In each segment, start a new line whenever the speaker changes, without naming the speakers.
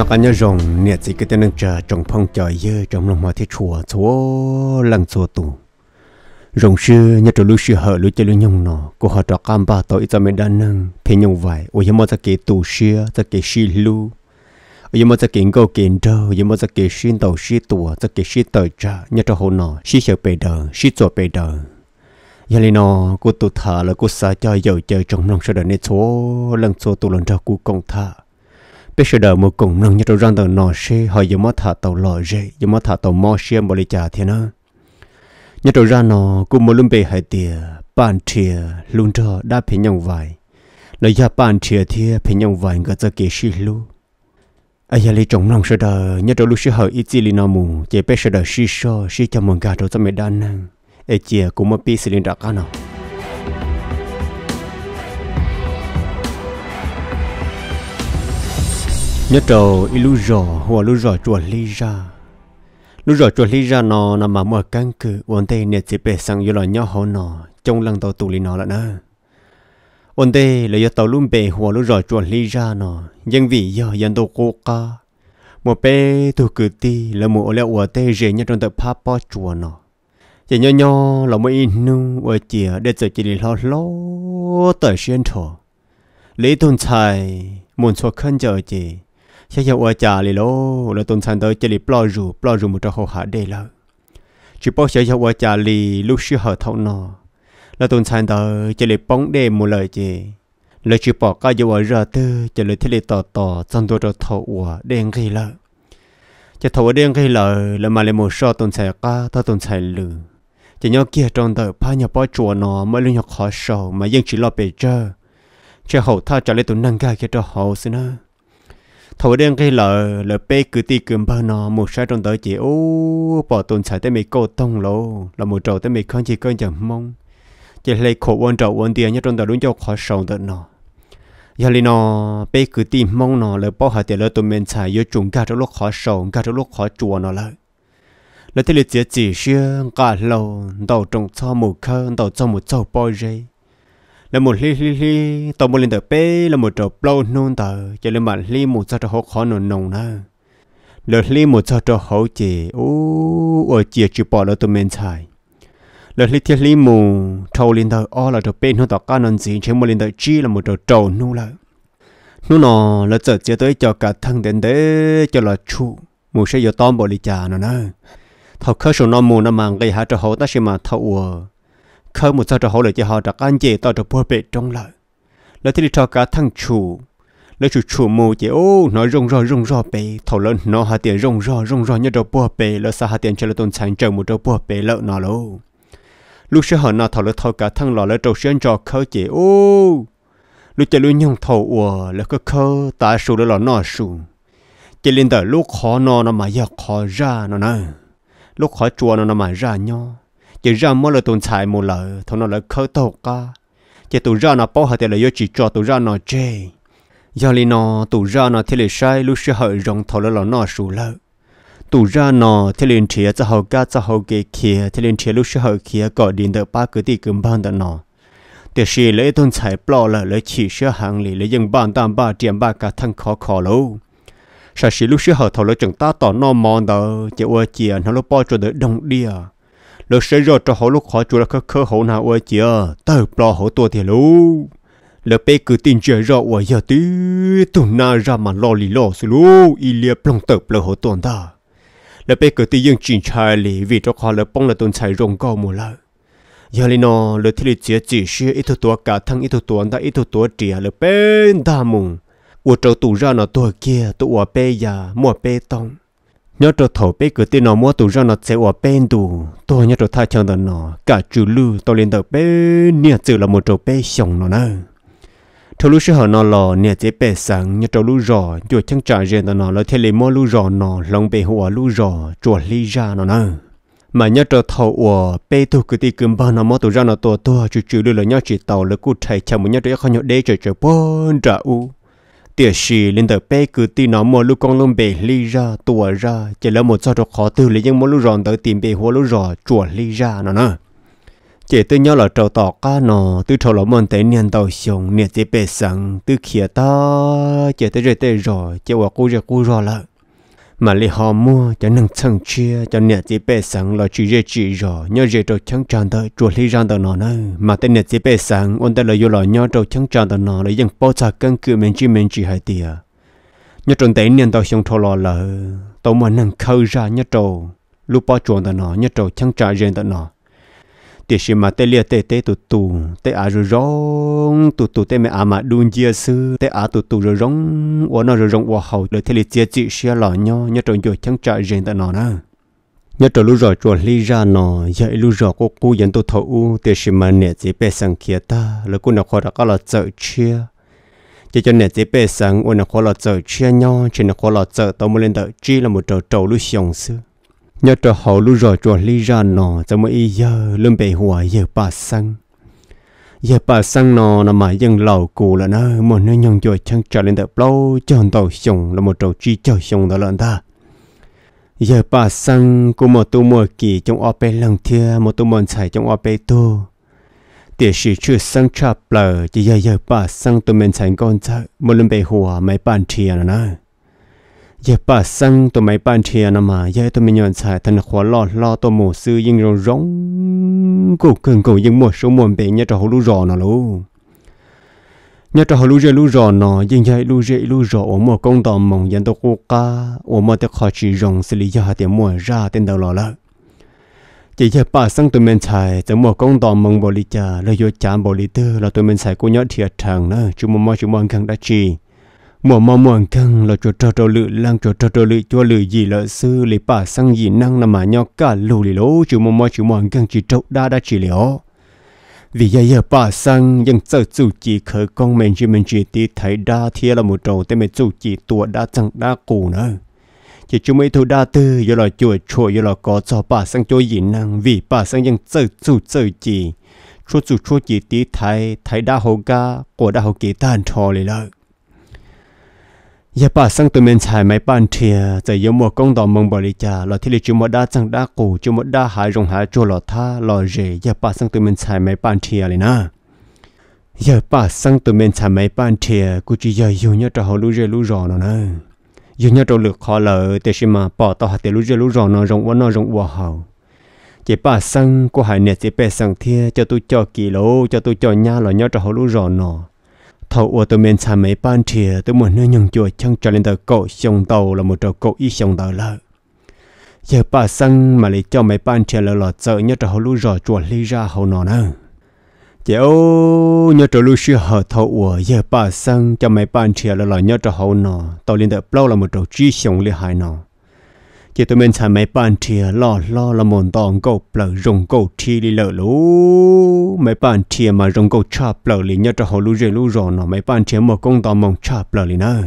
nó có nhớ rồng nhiệt gì cái tên nâng chờ trồng phong trời dơ trong lòng hòa thiết chùa chúa lăng chùa tù rồng sư nhớ trò lưu sư hở lưu chơi lưu nhung nọ cô họ trò cam ba tội cho mình đã nâng thế nhung vải ôi yếm ra kể tù sư ra kể sư lưu ôi yếm ra kể câu kiện trâu yếm ra kể xin tàu sư tùa ra kể sư tàu cha nhớ trò hồ nọ sư sợ bề đờ sư chùa bề đờ giờ lên nọ cô tụ thả là cô xa cho dầu chơi trong lòng sau đời này chúa lăng chùa tù lần ra cô công thả bây giờ đời một cùng nâng như trong răng tàu nọ xe hỏi dùng mắt thả tàu lò rê dùng mắt thả tàu mò xe bỏ đi chả thế nó như trong răng nọ cũng một lúc bề hai tiề bàn tiề luôn trò đã phải nhông vài lời ra bàn tiề thì phải nhông vài người ta kể sĩ lu ai giờ lấy trống lòng sợ đời như trong lúc sẽ hỏi ít gì li nó mù chỉ bây giờ đời sĩ so sĩ cho mong cả trong tâm mẹ đan năng ai chia cùng một pi xử lý đặc nào nhất trầu ilu rò hoặc lu rò chùa li ra lu rò chùa li ra nó nằm mà mua căn cứ ổn tê nè chỉ bể sang yêu là nhau hồ nó trong lần đầu tu li nó là nè ổn tê là do tàu luôn bể hoặc lu rò chùa li ra nó dân vị do dân đồ cô ca một bé tu cử ti là một lẽ ổn tê rể nhất trong tàu pháp po chùa nó chỉ nhỏ nhỏ là mỗi nu ở chìa để cho chỉ lo lo tới xuyên thổ lấy tuần tài muốn cho khăn chờ chị ชยายาวจ่าเลยโลแล้วตนสันเตจะรีปล่อยรูปล่อยรูมุตโหหาได้แล้วจีบเสียยาวจ่าลีลูกชื่อหอเท่านอแล้วตนสันเตจะรีป้องเดมูเลยเจเลยจีบก็เยาวราเตอจะเลยทะเลต่อต่อจันตัวเรท่าัวเด้งกี่แล้วจะเท่วเด้งกี่เลยแล้วมาเลยโมชอตนสันก็ทถ้าตนสันลือ จะย้อนเกี่ยจอนเตอพนยาป้อจัวนอไม่รู้ยอขอเสามายังจีรอไปเจอเชื่อเขาถ้าจะเลยตุนนั่งก้าเกี่ยจเขาสินะ thầu đen cái lợ lợ bê cứ ti cứ bao nó một sai trong tới chị ô bỏ tồn xài tới mấy cô tông lô là một trầu tới mấy con chỉ con chẳng mong chỉ lấy khổ quan trầu quan tiền nhất trong tới đúng cho khó sầu tới nó giờ lên nó bê cứ ti mong nó lợ bỏ hạt tiền lợ tụi mình xài vô chúng cả trong lúc khó sầu cả trong lúc khó chùa nó lại lợ thế là chỉ chỉ xưa cả lâu đầu trong cho một khơ đầu cho một châu bôi rơi là một li li li tàu một lên tờ pe là một trò plau nôn tờ cho nên mà li một sao trò hậu khó nồng nồng nè, là li một sao trò hậu chỉ ô ở chỉ chỉ bỏ lỡ tụi mình xài là li thiên li một trâu lên tờ o là trò pe nôn tờ cá nón gì chỉ một lên tờ chi là một trò trâu nôn là, nôn nó là giờ chỉ tới cho cả thân đến đấy cho là chu mù sẽ giờ tóm bỏ đi chả nè, nữa thầu khơi số nó mù nó mang gây hại cho hậu ta xem mà thầu không một sao cho họ lời cho họ đặt anh chị tao cho bố bệ trong lời lời thì cho cả thằng chủ lời chủ chủ mù chị ô nói rong rò rong rò bề thầu lớn nó hạ tiền rong rò rong rò nhớ đầu bố bề lỡ xa hạ tiền cho lời tôn sản trời một đầu bố bề lỡ nó lô lúc sẽ họ nó thầu lỡ thầu cả thằng lò lỡ trâu xuyên cho khơ chị ô lúc chơi lúc nhung thầu ủa lỡ cứ khơ ta sù lỡ lò nó sù chị lên tới lúc khó nó nó mà giờ khó ra nó nè lúc khó chua nó nó mà ra nhau chỉ ra mỗi lần tồn tại một lần thằng nó lại khơi tổ ca chỉ tụ ra nó bỏ hết thì là do chỉ cho tụ ra nó chê giờ li nó tụ ra nó thì lại sai lúc sẽ hơi rong thầu là nó sủ lợ tụ ra nó thì lên chia cho hậu ca cho hậu kế kia thì lên chia lúc sẽ hơi kia có điện được ba cái nó, thế khi lấy lâu là chỉ hàng lì ba ba thằng khó khó lúc hơi cứ đi cầm bàn đó nó แต่สีเลยต้นสายปลอเลยเลยฉีเชื่อหางหลีเลยยังบ้านตามบ้าเตรียมบ้ากะทั้งคอคอลูสาสีลูกเชื่อเหอทอเลยจังตาต่อนอมอนเดอเจ้าเจียนเขาลูกป้อจนเดอดงเดียเจะลูกขอจ着ล路เ住了可า好那我姐，到不了好多天喽。了被个定觉热我要的，都那让嘛老里老死喽，一ว不到不了ล多的。了被个定用警察里为着垮了帮了顿才容高ว了。ยาลีูกินลอเลตนชาาายยรงกมลีอที่เลเจียจีเชียอิทุตัวกาทั้งอิทุตัวนั่นอิทุตัวเจียเลเป็นดามุงอวดเจ้าตวรานตัวเกียตัวเปยาม้วเปตอง nhớ trò thổ bé cứ tin nó mua tủ ra nó sẽ ở bên tủ tôi nhớ trò thay cho nó nó cả chú lư tôi lên đầu bê nhà tự là một trò bé xong nó nè thổ lú sư hở nó lò nhà chế bê sáng nhớ trò lú rò dù chẳng trả riêng nó là thế lệ mua lú rò nó lòng bê hùa lú rò chuột ly ra nó nè mà nhớ trò thầu ở bé tủ cứ tin cầm bao nó mua tủ ra nó tua tua chú chú lư là nhớ chỉ tàu là cụ thầy chào muốn nhớ trò khó nhớ đế trời trời bốn trả u tiểu sĩ lên tờ pe cứ ti nó mua lúc con lông bể ly ra tua ra chỉ là một sao cho khó từ lấy những món lúc ròn tới tìm bể hoa lúc rò chuột ly ra nó nè chỉ từ nhau là trâu tỏ cá nó từ trâu là mòn tới niên tàu xuống niên tới bể sẵn từ khía ta chỉ tới rồi tới rồi chỉ qua cô rồi cô rò là mà li họ mua cho nâng sân chia cho nhà chỉ bê sẵn là chỉ dễ chỉ rõ nhớ dễ đồ chẳng tròn tới chùa lý rằng tới nọ nữa mà tên nhà chỉ bê sẵn ôn tên là yêu là nhớ đồ chẳng tròn tới nọ là dân bao giờ căn cứ mình chỉ mình chỉ hai tia nhớ tròn tới niên tao xong thô lò lợ tao muốn nâng khâu ra nhớ trâu lúc bao chuồng tới nọ nhớ trâu chẳng trả riêng tới nọ thì chỉ mà tê lia tê tê tụ tụ tê à rồi rong tụ tụ tê mẹ à mà đun chia sư tê à tụ tụ rồi rong ủa nó rồi rong ủa hậu để thế li chia chị xia lò nhau nhớ trộn rồi chẳng chạy riêng tại nó nè nhớ trộn lúc rồi trộn ly ra nó dậy lúc rồi cô cô dẫn tụ thấu thì chỉ mà nè chỉ bê sang kia ta lời cô nào khó đã có là chợ chia chỉ cho nè chỉ bê sang ủa nào khó là chợ chia nhau chỉ nào khó là chợ tao mới lên đợi chi là một trò trầu lúc xong xưa nhớ trò hậu lúc rồi cho lý ra nó cho mới giờ luôn bề hòa giờ bà sang giờ bà sang nó là mà dân lầu cũ là nó một nơi nhon chuột chẳng trở lên tập lâu cho tàu sông là một trò chi cho sông đó là ta giờ bà sang của một tu mùa kỳ trong ở bên lần thia một tu mòn chạy trong ở bên tu để sự chưa sang chập lờ chỉ giờ giờ bà sang tụi mình chạy con chạy một lần bề hòa mấy bàn là nó ye pa sang to mai pan thia na ma ye to mi nyon sai tan khwa lo lo to mo sư yin rong rong ko cần ko yin số mo be nya to lu rò nó lu nya to lu je lu rò nó yin ye lu je lu rò o công to mong yan to ko ka o mo te kho rong se li ya te mo ra tên đầu lo la chỉ ye pa sang to men sai te mo công to mong bo li cha lo yo cha bo là to men sai ko nya thia thang na chu mo mo chu mo kang da mùa mò muộn căng là cho trò trò lự lang cho trò trò lự cho lự gì lợ sư lì bà sang gì năng là mà nhau cả lù lì lố chú mò mò chú muộn căng chỉ trâu đa đa chỉ liễu vì giờ giờ bà sang dân sợ chủ chỉ khởi con mình chỉ mình chỉ tí thấy đa thia là một trầu tên mình chủ chỉ tua đa chẳng đa cù nữa chỉ chúng mấy thu đa tư giờ là chùa chùa giờ là có cho bà sang cho gì năng vì bà sang dân sợ chủ sợ chỉ chúa chủ chúa chỉ tí thấy thấy đa hồ ga của đa hồ kỳ tan trò lì lợi ยาป่าสังตัวเมนชายไม่ปานเทียจะยมัวกองต่อมงบริจาหล่อที่เลจุมดาจังดากูจุมดาหายรงหาจัวหล่อท่าหล่อเรยาป่าสังตัวเมนชายไม่ปานเทียเลยนะยาป่าสังตัวเมนชายไม่ปานเทียกูจะยาอยู่เนี่ยจะหาลู่เรลู่รอนนะอยู่เนี่ยจะเลือกขอเลยแต่ชิมาป่อต่อหาแต่ลู่เรลู่รอนนรงว่านรงวัวเห่าเจ็บป่าสังกูหายเนี่ยเจ็บเป็สังเทียจะตัวจอกี่โลจะตัวจอหน้าหล่อเนี่ยจะหาลู่รอนนอ thầu ở tô men xà mấy ban thìa tới một nơi nhận chùa chẳng cho lên tờ cổ sông tàu là một trò cổ y sông tàu lợ giờ bà sang mà lại cho mấy ban thìa là lọt sợ nhớ trò hồ lũ rõ chùa ly ra hồ nọ nè giờ ô nhớ trò lũ sư hở thầu ở giờ bà sang cho mấy ban thìa là lọt nhớ trò hồ nọ tàu lên tờ plau là một trò chi sông ly hai nọ chỉ tụi mình xài máy bàn thìa lo lo là mòn tòn cầu bờ rồng cầu thi đi lỡ lú máy bàn thìa mà rồng cầu cha bờ lì nhớ cho họ lú rồi lú rồi nó mấy bàn thìa mà công tòn mong cha bờ lì nữa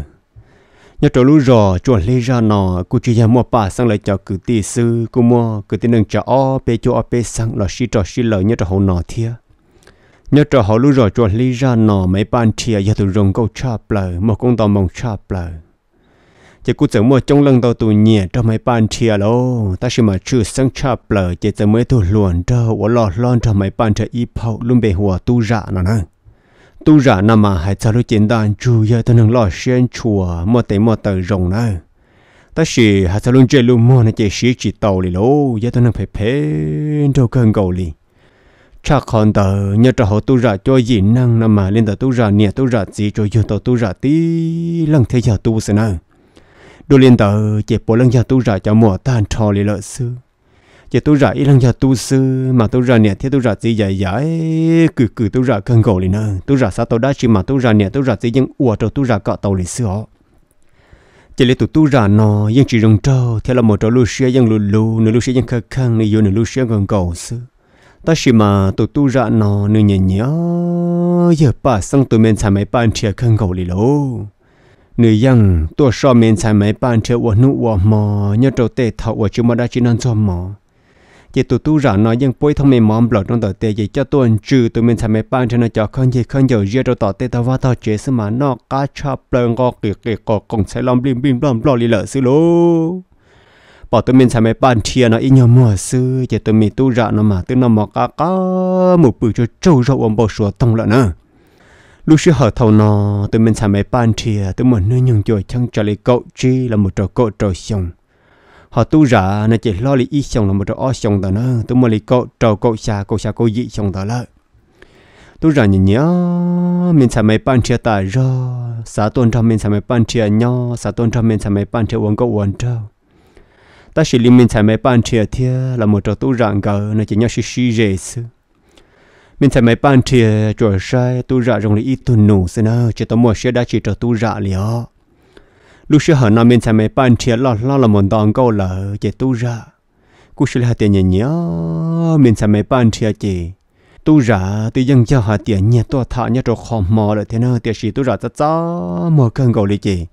nhớ cho lú rồi chuẩn lê ra nó cứ chỉ mua bà sang lại cho cử tỷ sư cứ mua cử tỷ nâng cho o bê cho o bê sang là xí trò xí lỡ nhớ cho họ nó thìa nhớ cho họ lú rồi chuẩn lê ra nó máy bàn thìa giờ tụi rồng cầu cha bờ mà công tòn mong cha bờ chỉ cứ tưởng mua trong lần đầu tụ nhẹ cho mấy bàn chia lô ta chỉ mà chưa sáng cha bờ chỉ tưởng mấy tụ luồn cho ủa lọt lon cho mấy bàn cho y phao luôn bề hòa tu rạ nó nè tu rạ nằm mà hãy cho lúc chiến đàn chủ giờ tôi nâng lọt xuyên chùa mua tế mua tờ rồng nè ta chỉ hãy cho luôn chơi luôn mua này chỉ sĩ chỉ tàu lì lô giờ tôi nâng phải phê đâu cần cầu lì cha con tờ nhớ cho họ tu rạ cho gì năng nằm mà lên tờ tu ra nhẹ tu rạ gì cho yêu tờ tu ra tí lần thế giờ tu sẽ nào đồ liên tờ chỉ bộ lăng nhà tu rải cho mùa tan trò lì lợi sư chỉ tu rải lăng nhà tu sư mà tu rải nè thế tu rải gì dài dài cứ cứ tu rải cần gỗ lì nè tu rải sao tàu đã chỉ mà tu rải nè tu rải gì nhưng uổng trâu tu rải cọ tàu lì sư họ chỉ lấy tụ tu rải nò nhưng chỉ rồng trâu thế là một trâu lù xe nhưng lù lù nửa lù xe nhưng khăng khăng nửa nửa lù xe gần cầu sư ta chỉ mà tụ tu rải nò nửa nhẹ nhẹ giờ bà sang tụ mình xài máy bàn chia cần gỗ lì lâu nữ dân tôi so miền sai mấy bàn chơi uổng nụ uổng mò nhớ trâu tê thọ uổng chúng mà đã chỉ năng cho mò chỉ tụ tu rằng nói dân bối thông miền mòn lọt trong tờ tê chỉ cho tuần trừ tụ miền sai mấy bàn chơi nó cho con gì con giờ giờ trâu tỏ tê tao vào tao chế xứ mà nó cá cha pleng gõ kì kì cò cùng sai lom bim bim lom lò lì lợ xí lô bỏ tụi miền sai mấy bàn chia nó ít nhiều mùa xưa chỉ tụi miền tu rằng nó mà tụi nó mò cá cá một bự cho trâu rau uổng bò sủa tông lợn nữa lúc xưa họ thầu nọ tôi mình xả mấy ban thìa tôi mình nuôi nhung chuột chăng cho lấy cậu chi là một trò cậu trò xong họ tu giả nó chỉ lo lý ít xong là một trò o xong đó nữa tôi mình lấy cậu trò cậu xa cậu xa cậu dị xong đó lại tu giả nhìn nhớ mình xả mấy ban thìa tại do xả tuần trong mình xả mấy ban thìa nhớ xả tuần trong mình xả mấy ban thìa uống cậu uống trâu ta chỉ lý mình xả mấy ban thìa thìa là một trò tu giả gờ nó chỉ nhớ xí xí rể xưa mình thấy mấy bạn thì chỗ sai tu dạ rồng lý ít tu nụ xin nào chỉ tao mua xe đã chỉ cho tu dạ liền lúc xưa họ nó mình thấy mấy bạn thì lo lo là muốn đòn câu là chỉ tu dạ cú sẽ là tiền nhỉ nhớ mình thấy mấy bạn thì chỉ tu dạ tự dân cho họ tiền nhỉ tôi thả nhớ cho khó mò là thế nào tiền sĩ tu dạ ta cho mở cân cầu lý chỉ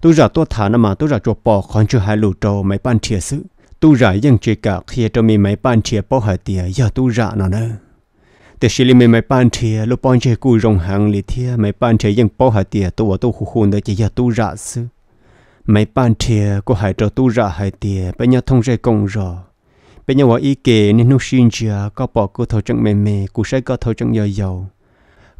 tu dạ tôi thả nó mà tu dạ cho bỏ khoan chưa hai lũ trâu mấy bạn thì sự tu dạ dân chỉ cả khi cho mình mấy bạn thì bỏ họ tiền giờ tu dạ nó nữa แต่สิลิไม่ไม่ปานเทียลูกปอนเชกูรงหังลิเทียไม่ปานเทียยังป้อหาเตียตัวตัวหูหูเดจะยาตู้ระซื้อไม่ปานเทียก็หายตัวตู้ระหายเตียเป็นยาทงใจกงรอเป็นยาว่าอีเกนี่นุชินเจียก็ปอกูทอจังเมเมกูใช้ก็ทอจังยาวยาว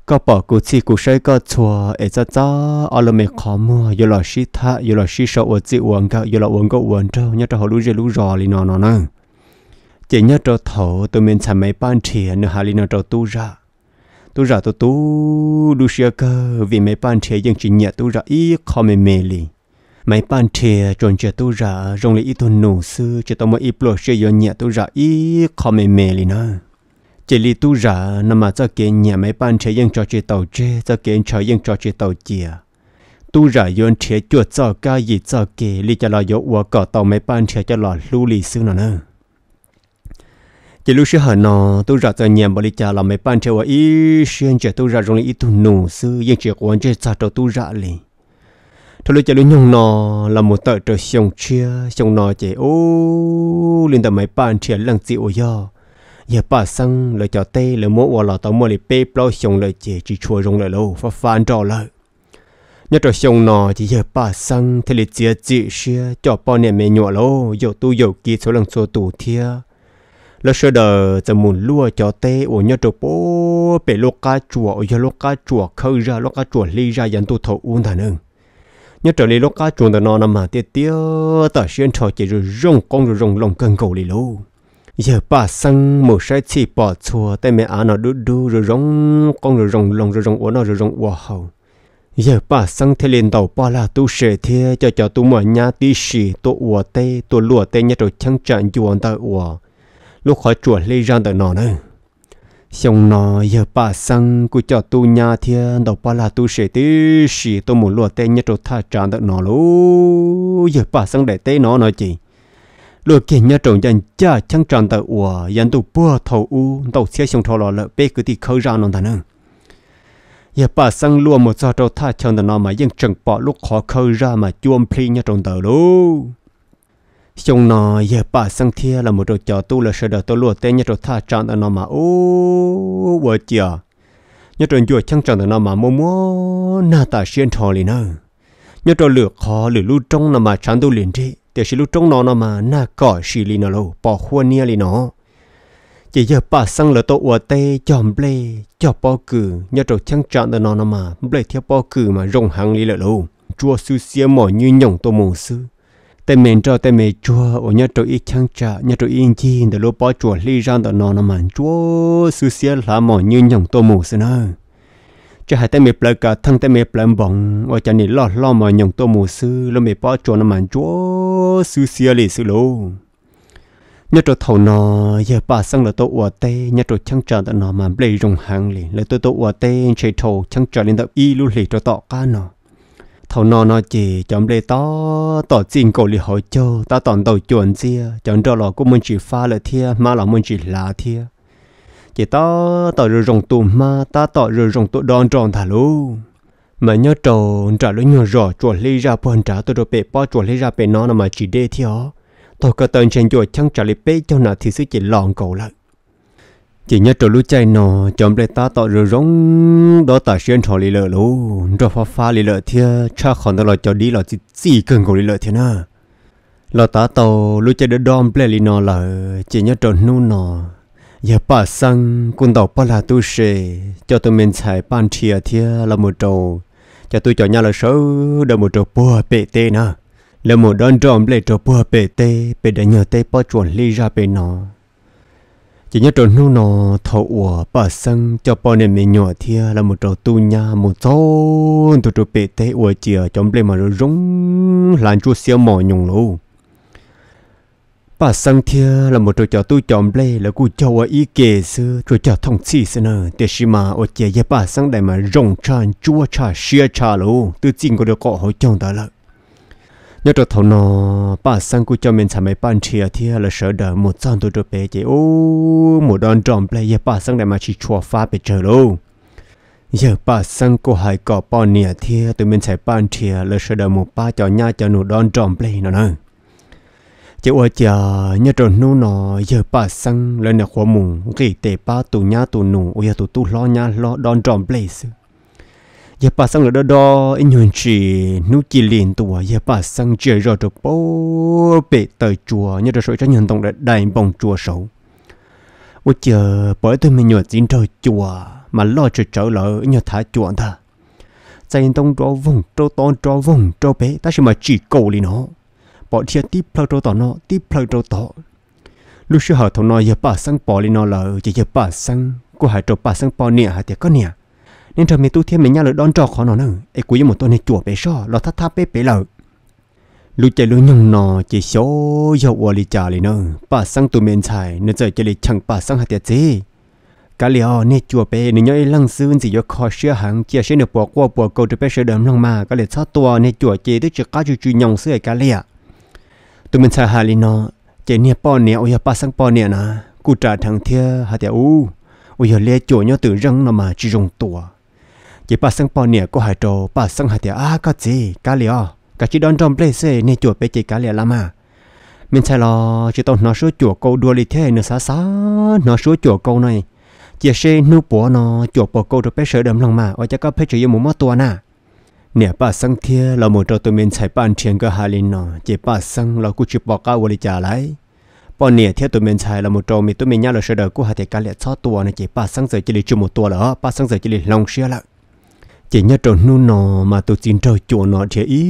ก็ปอกูซีกูใช้ก็ชัวเอจ้าจ้าอารมณ์ขอมัวอยู่หล่อชิทะอยู่หล่อชิชาวจีอวนก็อยู่หล่ออวนก็อวนเจ้าเนี่ยจะหารู้เจรู้รอลีนอนนอนนะ chỉ nhớ trò thổ tụi mình xả mấy ban chia nữa hà li nó trò tu ra tu ra tu tu lu xia cơ vì mấy ban chia dân chỉ nhớ tu ra ý khó mê mê li mấy ban chia tròn chia tu ra rong li ít tu nụ sư chỉ tao mới ít lo xia dân nhớ tu ra ý khó mê mê li nữa chỉ li tu ra nằm mà cho kiện nhà mấy ban chia dân cho chỉ tàu chê cho kiện cho dân cho chỉ tàu chia tu ra yon chia chuột cho ca gì cho kì li cho lo yo ua cỏ tàu mấy ban chia cho lo lu li sư nữa nữa chỉ lúc xưa hở nọ tôi ra từ nhà bali cha làm mấy ban chơi ấy, ít xuyên chơi tôi ra rồi ít tu nổ sư yên chơi quan chơi sao cho tôi ra liền thôi lúc chơi lúc nhung nọ là một tờ trời sông chia sông nọ chơi ô lên từ mấy ban chơi lần chịu yo giờ bà sang lời cho tê lời mỗi và lọ tao mua lời bê bao sông lời chơi chỉ chua rong lời lâu phát phan trò lời nhớ trò sông nọ chỉ giờ bà sang thì lịch chia chị xia cho bao niệm mẹ nhọ lâu giờ tôi giờ kia số lần số tù thiê lo sơ đờ giờ muốn lúa cho tê ở nhớ trộp bố bể lô cá chùa ở nhà lô cá chùa khơi ra lô cá chùa ly ra dân tu thổ uôn thằng nương nhớ trở lại lô cá chùa nò nằm mà tiệt tiệt tờ xuyên trò chỉ rồi rong con rồi rong lòng cần cầu lì lô giờ bà sang một sai chỉ bỏ chùa tay mẹ á nó đu đu rồi rong con rồi rong lòng rồi rong uốn nó rồi rong uo hầu giờ bà sang thê liền tàu bà là tu sửa thế cho cho tu mở nhà tí xì tu uo tê tu lúa tê nhớ rồi chẳng chặn chuồn tờ uo lúc khỏi chùa lê ra đợi nó nữa xong nó giờ bà sang cứ cho tu nhà thiên đầu bà là tu sĩ tí sĩ tôi muốn lùa tay nhất rồi tha tràn đợi nó lú giờ bà sang để tay nó nói gì lùa kia nhất rồi dân cha chẳng tràn đợi ủa dân tu bùa thầu u đầu xe xong thầu lò lợ bê cứ thì khơi ra nó thằng nữa giờ bà sang lùa một giờ rồi tha chờ đợi nó mà vẫn chẳng bỏ lúc khó khơi ra mà chuông pli nhất rồi đợi lú chúng nó giờ bà sang thia là một đồ trò tu là sợ đỡ tôi lùa tên nhất rồi tha tròn ở nó mà ô vợ chìa nhất rồi chùa chăng tròn ở nó mà mua mua na ta xuyên thò liền nè nhất rồi lửa khó lửa lu trong nó mà chán tu liền đi để xí lu trong nó nó mà na cỏ xì liền nó lô bỏ hoa nia liền nó chỉ giờ bà sang là tôi ủa tê chòm ble cho bao cử nhất rồi chăng tròn ở nó nó mà ble theo bao cử mà rồng hàng liền lô chùa sư xia mỏi như nhộng tôi mồ sư แต่เมนจอแต่เมจัวโอ้ยตัวอีช่างจ่าเนี่ยตัวอินจีนเดี๋ยวลูกป้อจัวลีร่างตัวนอนมันจัวสุเสียหลามอยืนอย่างตัวหมูสินะจะหาแต่เมเปลือกทั้งแต่เมเปลือกบองว่าจะนี่ลอดล่อมออย่างตัวหมูซื้อแล้วเมป้อจัวนมันจัวสุเสียลีสิโลเนี่ยตัวเท่านอเยอะป่าสังเลยตัวอวเต้เนี่ยตัวช่างจ่าตัวนอมันเปลยรงหางเลยเลยตัวตัวอวเต้เชยโถช่างจ่าเลยตัวอีลุเลยตัวต่อก้านเนาะ thầu nó nó chỉ chọn lê to tỏ xin cổ lì hỏi châu ta toàn đầu chuẩn chia chọn cho lò của mình chỉ pha lại thia mà lò mình chỉ là thia chỉ to tỏ rồi rồng tù ma ta tỏ rồi rồng tụ đòn tròn thả lú mà nhớ trầu trả lũ nhỏ rõ chuột lấy ra phần trả tôi rồi bể bao chuột lê ra bể nó mà chỉ để thia tôi có tên trên chuột chẳng trả lì bê cho nó thì sẽ chỉ lòn cổ lại chỉ nhớ trò lúc chạy nó chấm lấy ta tọt rồi rong đó ta xuyên trò lì lợ lú rồi phá phá lì lợ thiê cha còn đó là cho đi là chỉ gì cần của lì lợ thiê nữa là ta tàu lúc chạy đỡ đom ple lì nó là chỉ nhớ trò nu nó giờ bà sang quân tàu bà là tu sê cho tôi mình xài ban thia thiê là một trò cho tôi cho nhà là sớm đỡ một trò bùa bể tê nữa là một đơn tròn ple trò bùa bể tê bể để nhờ tê bao chuẩn lì ra bể nó chỉ nhớ trò nu nó thọ ủa bà sân cho bọn này mẹ nhỏ thia là một trò tu nha một số tụ tụ bể tế ủa chìa chống lên mà rồi rung làm chua xíu mỏ nhung lù bà sân thia là một trò trò tu chống lên là cú cho ủa ý kể sư rồi cho thông chi sư nè để xí mà ủa chìa bà sân đây mà rung tràn chua trà xia trà lù từ chính có được cọ hỏi chồng đó lợi nhớ cho thầu nó ba sang cô cho mình xả mấy bàn chia thì là sợ đỡ một trăm tôi cho bé chị ô một đòn tròn play giờ ba sang đây mà chỉ chua phá bé chờ luôn giờ ba sang cô hai cọ bò nè thì tụi mình xả bàn chia là sợ đỡ một ba cho nha cho nụ đòn tròn play nó nè chị ơi chờ nhớ cho nụ nó giờ ba sang lên là khóa mùng gỉ tệ ba tụ nha tụ nụ ôi giờ tụ tụ lo nha lo đòn tròn play giờ bà sang ở đó đó anh huyền chỉ nú chỉ liền tù giờ bà sang chơi rồi được bố bể tới chùa nhớ rồi cho nhân tông đã đại bồng chùa sầu ôi chờ bởi tôi mình nhớ dính trời chùa mà lo chơi trở lỡ nhớ thả chùa ta dành tông đó vùng trâu to trâu vùng trâu bé ta sẽ mà chỉ cầu liền nó bỏ thiệt tiếp plug trâu to nó tiếp plug trâu to lúc xưa họ thằng nói giờ bà sang bỏ liền nó lỡ giờ bà sang của hai trâu bà sang bỏ nè hai có nè nên trời mình tu thiên mình nhau lỡ đón trò khó nó nữa ấy cuối một tuần này chùa bé so lo thắt tháp bé bé lỡ lúc chạy lúc nhung nó chỉ số dầu ở lì trà lì nữa bà sang tụ miền xài nên giờ chỉ lì chẳng bà sang hạt tiệt gì cả liều nè chùa bé nên nhớ lăng xương gì do khó sửa hàng chia sẽ được bỏ qua bỏ cầu được bé sửa đầm lăng mà cả liều sát tua nè chùa chế tức chỉ cá chú chú nhung sửa cả liều tụ miền xài hà lì nó chế nè bò nè ôi bà sang bò nè nà cụ trả thằng thia hạt tiệt u ôi giờ lê chùa nhau tự răng nó mà chỉ dùng tua chỉ bà sang bò nè có hai trò bà sang hai tiệt à có gì cá liệt cá chỉ đón trong place này chuột bé chỉ cá liệt làm à mình sai lo chỉ tao nó số chuột câu đua li thế nữa xa xa nó số chuột câu này chỉ xe nu bò nó chuột bò câu rồi bé sợ đầm lòng mà ở chắc có bé chỉ một mắt tua nè nè bà sang thia là một trò tụi mình sai bàn chuyện cái hai linh nó chỉ bà sang là cứ chỉ bỏ cá vô đi trả lại bò nè theo tụi mình xài là một trò mình tụi mình nhá là sơ đời của hai thầy cá lẹ cho tua này chỉ ba sáng giờ chỉ lịch chung một tua là ba sáng giờ chỉ lịch long xia lại chỉ nhớ trộn nu nọ mà tôi xin trời chùa nọ chỉ ý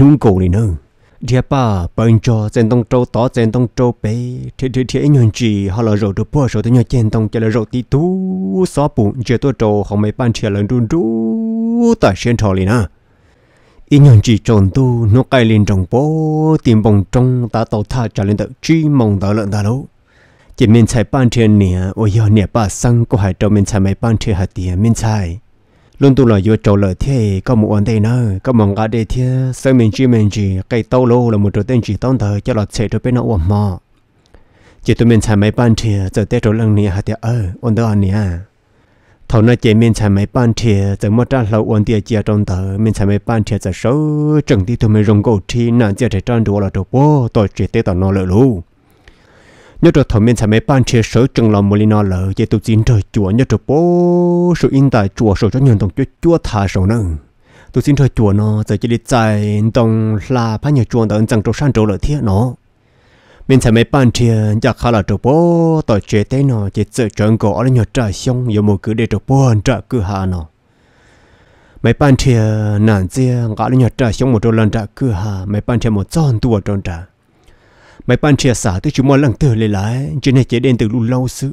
nung cổ này nữa địa à, bà bên cho trên tông trâu tỏ trên tông trâu bé thế thế thế nhon chỉ họ là rồi được bao rồi tôi nhớ trên tông chỉ là rồi tí tu xóa bụng chỉ tôi trâu không mấy ban chỉ là run rú tại trên trò này nè ý nhon chỉ trộn tu nó cay lên trong bố tìm bông trong ta tàu tha trả lên được chi mong tàu lợn ta lấu chỉ mình chạy ban trên nè ôi giờ nè bà sang có hai trâu mình chạy mấy ban trên hạt tiền mình chạy ลุงตุลอยู่โจลเที่ก็มุูอันเดนเอก็มองกาเดทียซึ่งมีจีมีจีใกล้โตโลและมุดตัวเต็จีต้องเธอจะหลอดเสดไปนอวมมอจิตตุเมีนชายไม่ปั้นเทียจะเตะโจลังนี้ฮะเดียเอออันเดอันเนียท่านน่เจมินชายไม่ปั้นเทียจะมัดจ้าเราอันเดียเจียจงเธอเมีนชายไม่ปั้นเทียจะสู้จังที่ตัวม่รงกที่นั่นจะไดะจัาดูเราตัวโบต่อจิตเตะต่อนอเลยลู่ nhớ cho thầm mình sao mấy ban chế sở chừng lòng mồi nọ lỡ vậy tụi xin trời chùa nhớ cho bố sự yên tại chùa sở cho nhận đồng chúa chúa thả sở nâng tụi xin trời chùa nọ giờ chỉ đi chạy đồng là phải nhớ chùa đợi chẳng trâu sang trâu lỡ thiết nọ mình sao mấy ban chế giờ khá là trâu bố tội chế tế nọ chỉ sợ chọn gõ là nhớ trả xong giờ một cứ để trâu bố anh trả cứ hà nọ mấy ban chế nản chia ngã là nhớ trả xong một trâu lần trả cứ hà mấy ban chế một tròn tua tròn trả mày pan chia xả tới chúng mò lăng từ lại trên này chế đến từ lù lâu xứ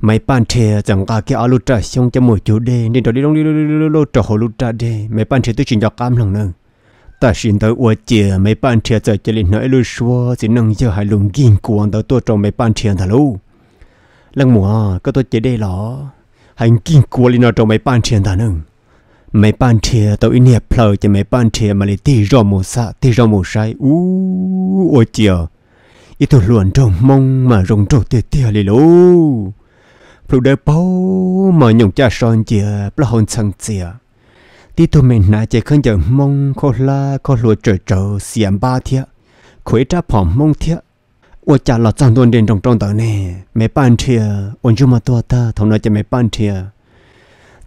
mày pan chia chẳng cả cái alo trà xong cho mỗi chỗ đê nên đó đi đông đi lô lô trò hồ lù trà đê mày pan chia tới chuyện cho cam lần nữa ta xin tới uo chia mày pan chia giờ chơi lên nói lù xua chỉ nâng giờ hai lùng ghiền của anh tới tôi trong mày pan chia thà lù lăng mùa có tôi chế đây lỏ hành ghiền của lên nói trong mày pan chia thà nâng mấy ban thìa tao in hiệp phờ cho mấy ban thìa mà lấy tì rò mù xạ tì rò mù sai u ôi chiều ít thua luận trong mong mà rồng trâu tiệt tiệt lì lú phụ đỡ bao mà nhung cha son chia là hồn sang chia tí tụi mình nãy chỉ không giờ mong khó la khó lùa trở trở xiêm ba thiệt khuấy cha phỏng mong thiệt ô cha là trang đền trong trong tờ nè mẹ ban thiệt ôn chú mà tua ta thằng nói cho mẹ ban thiệt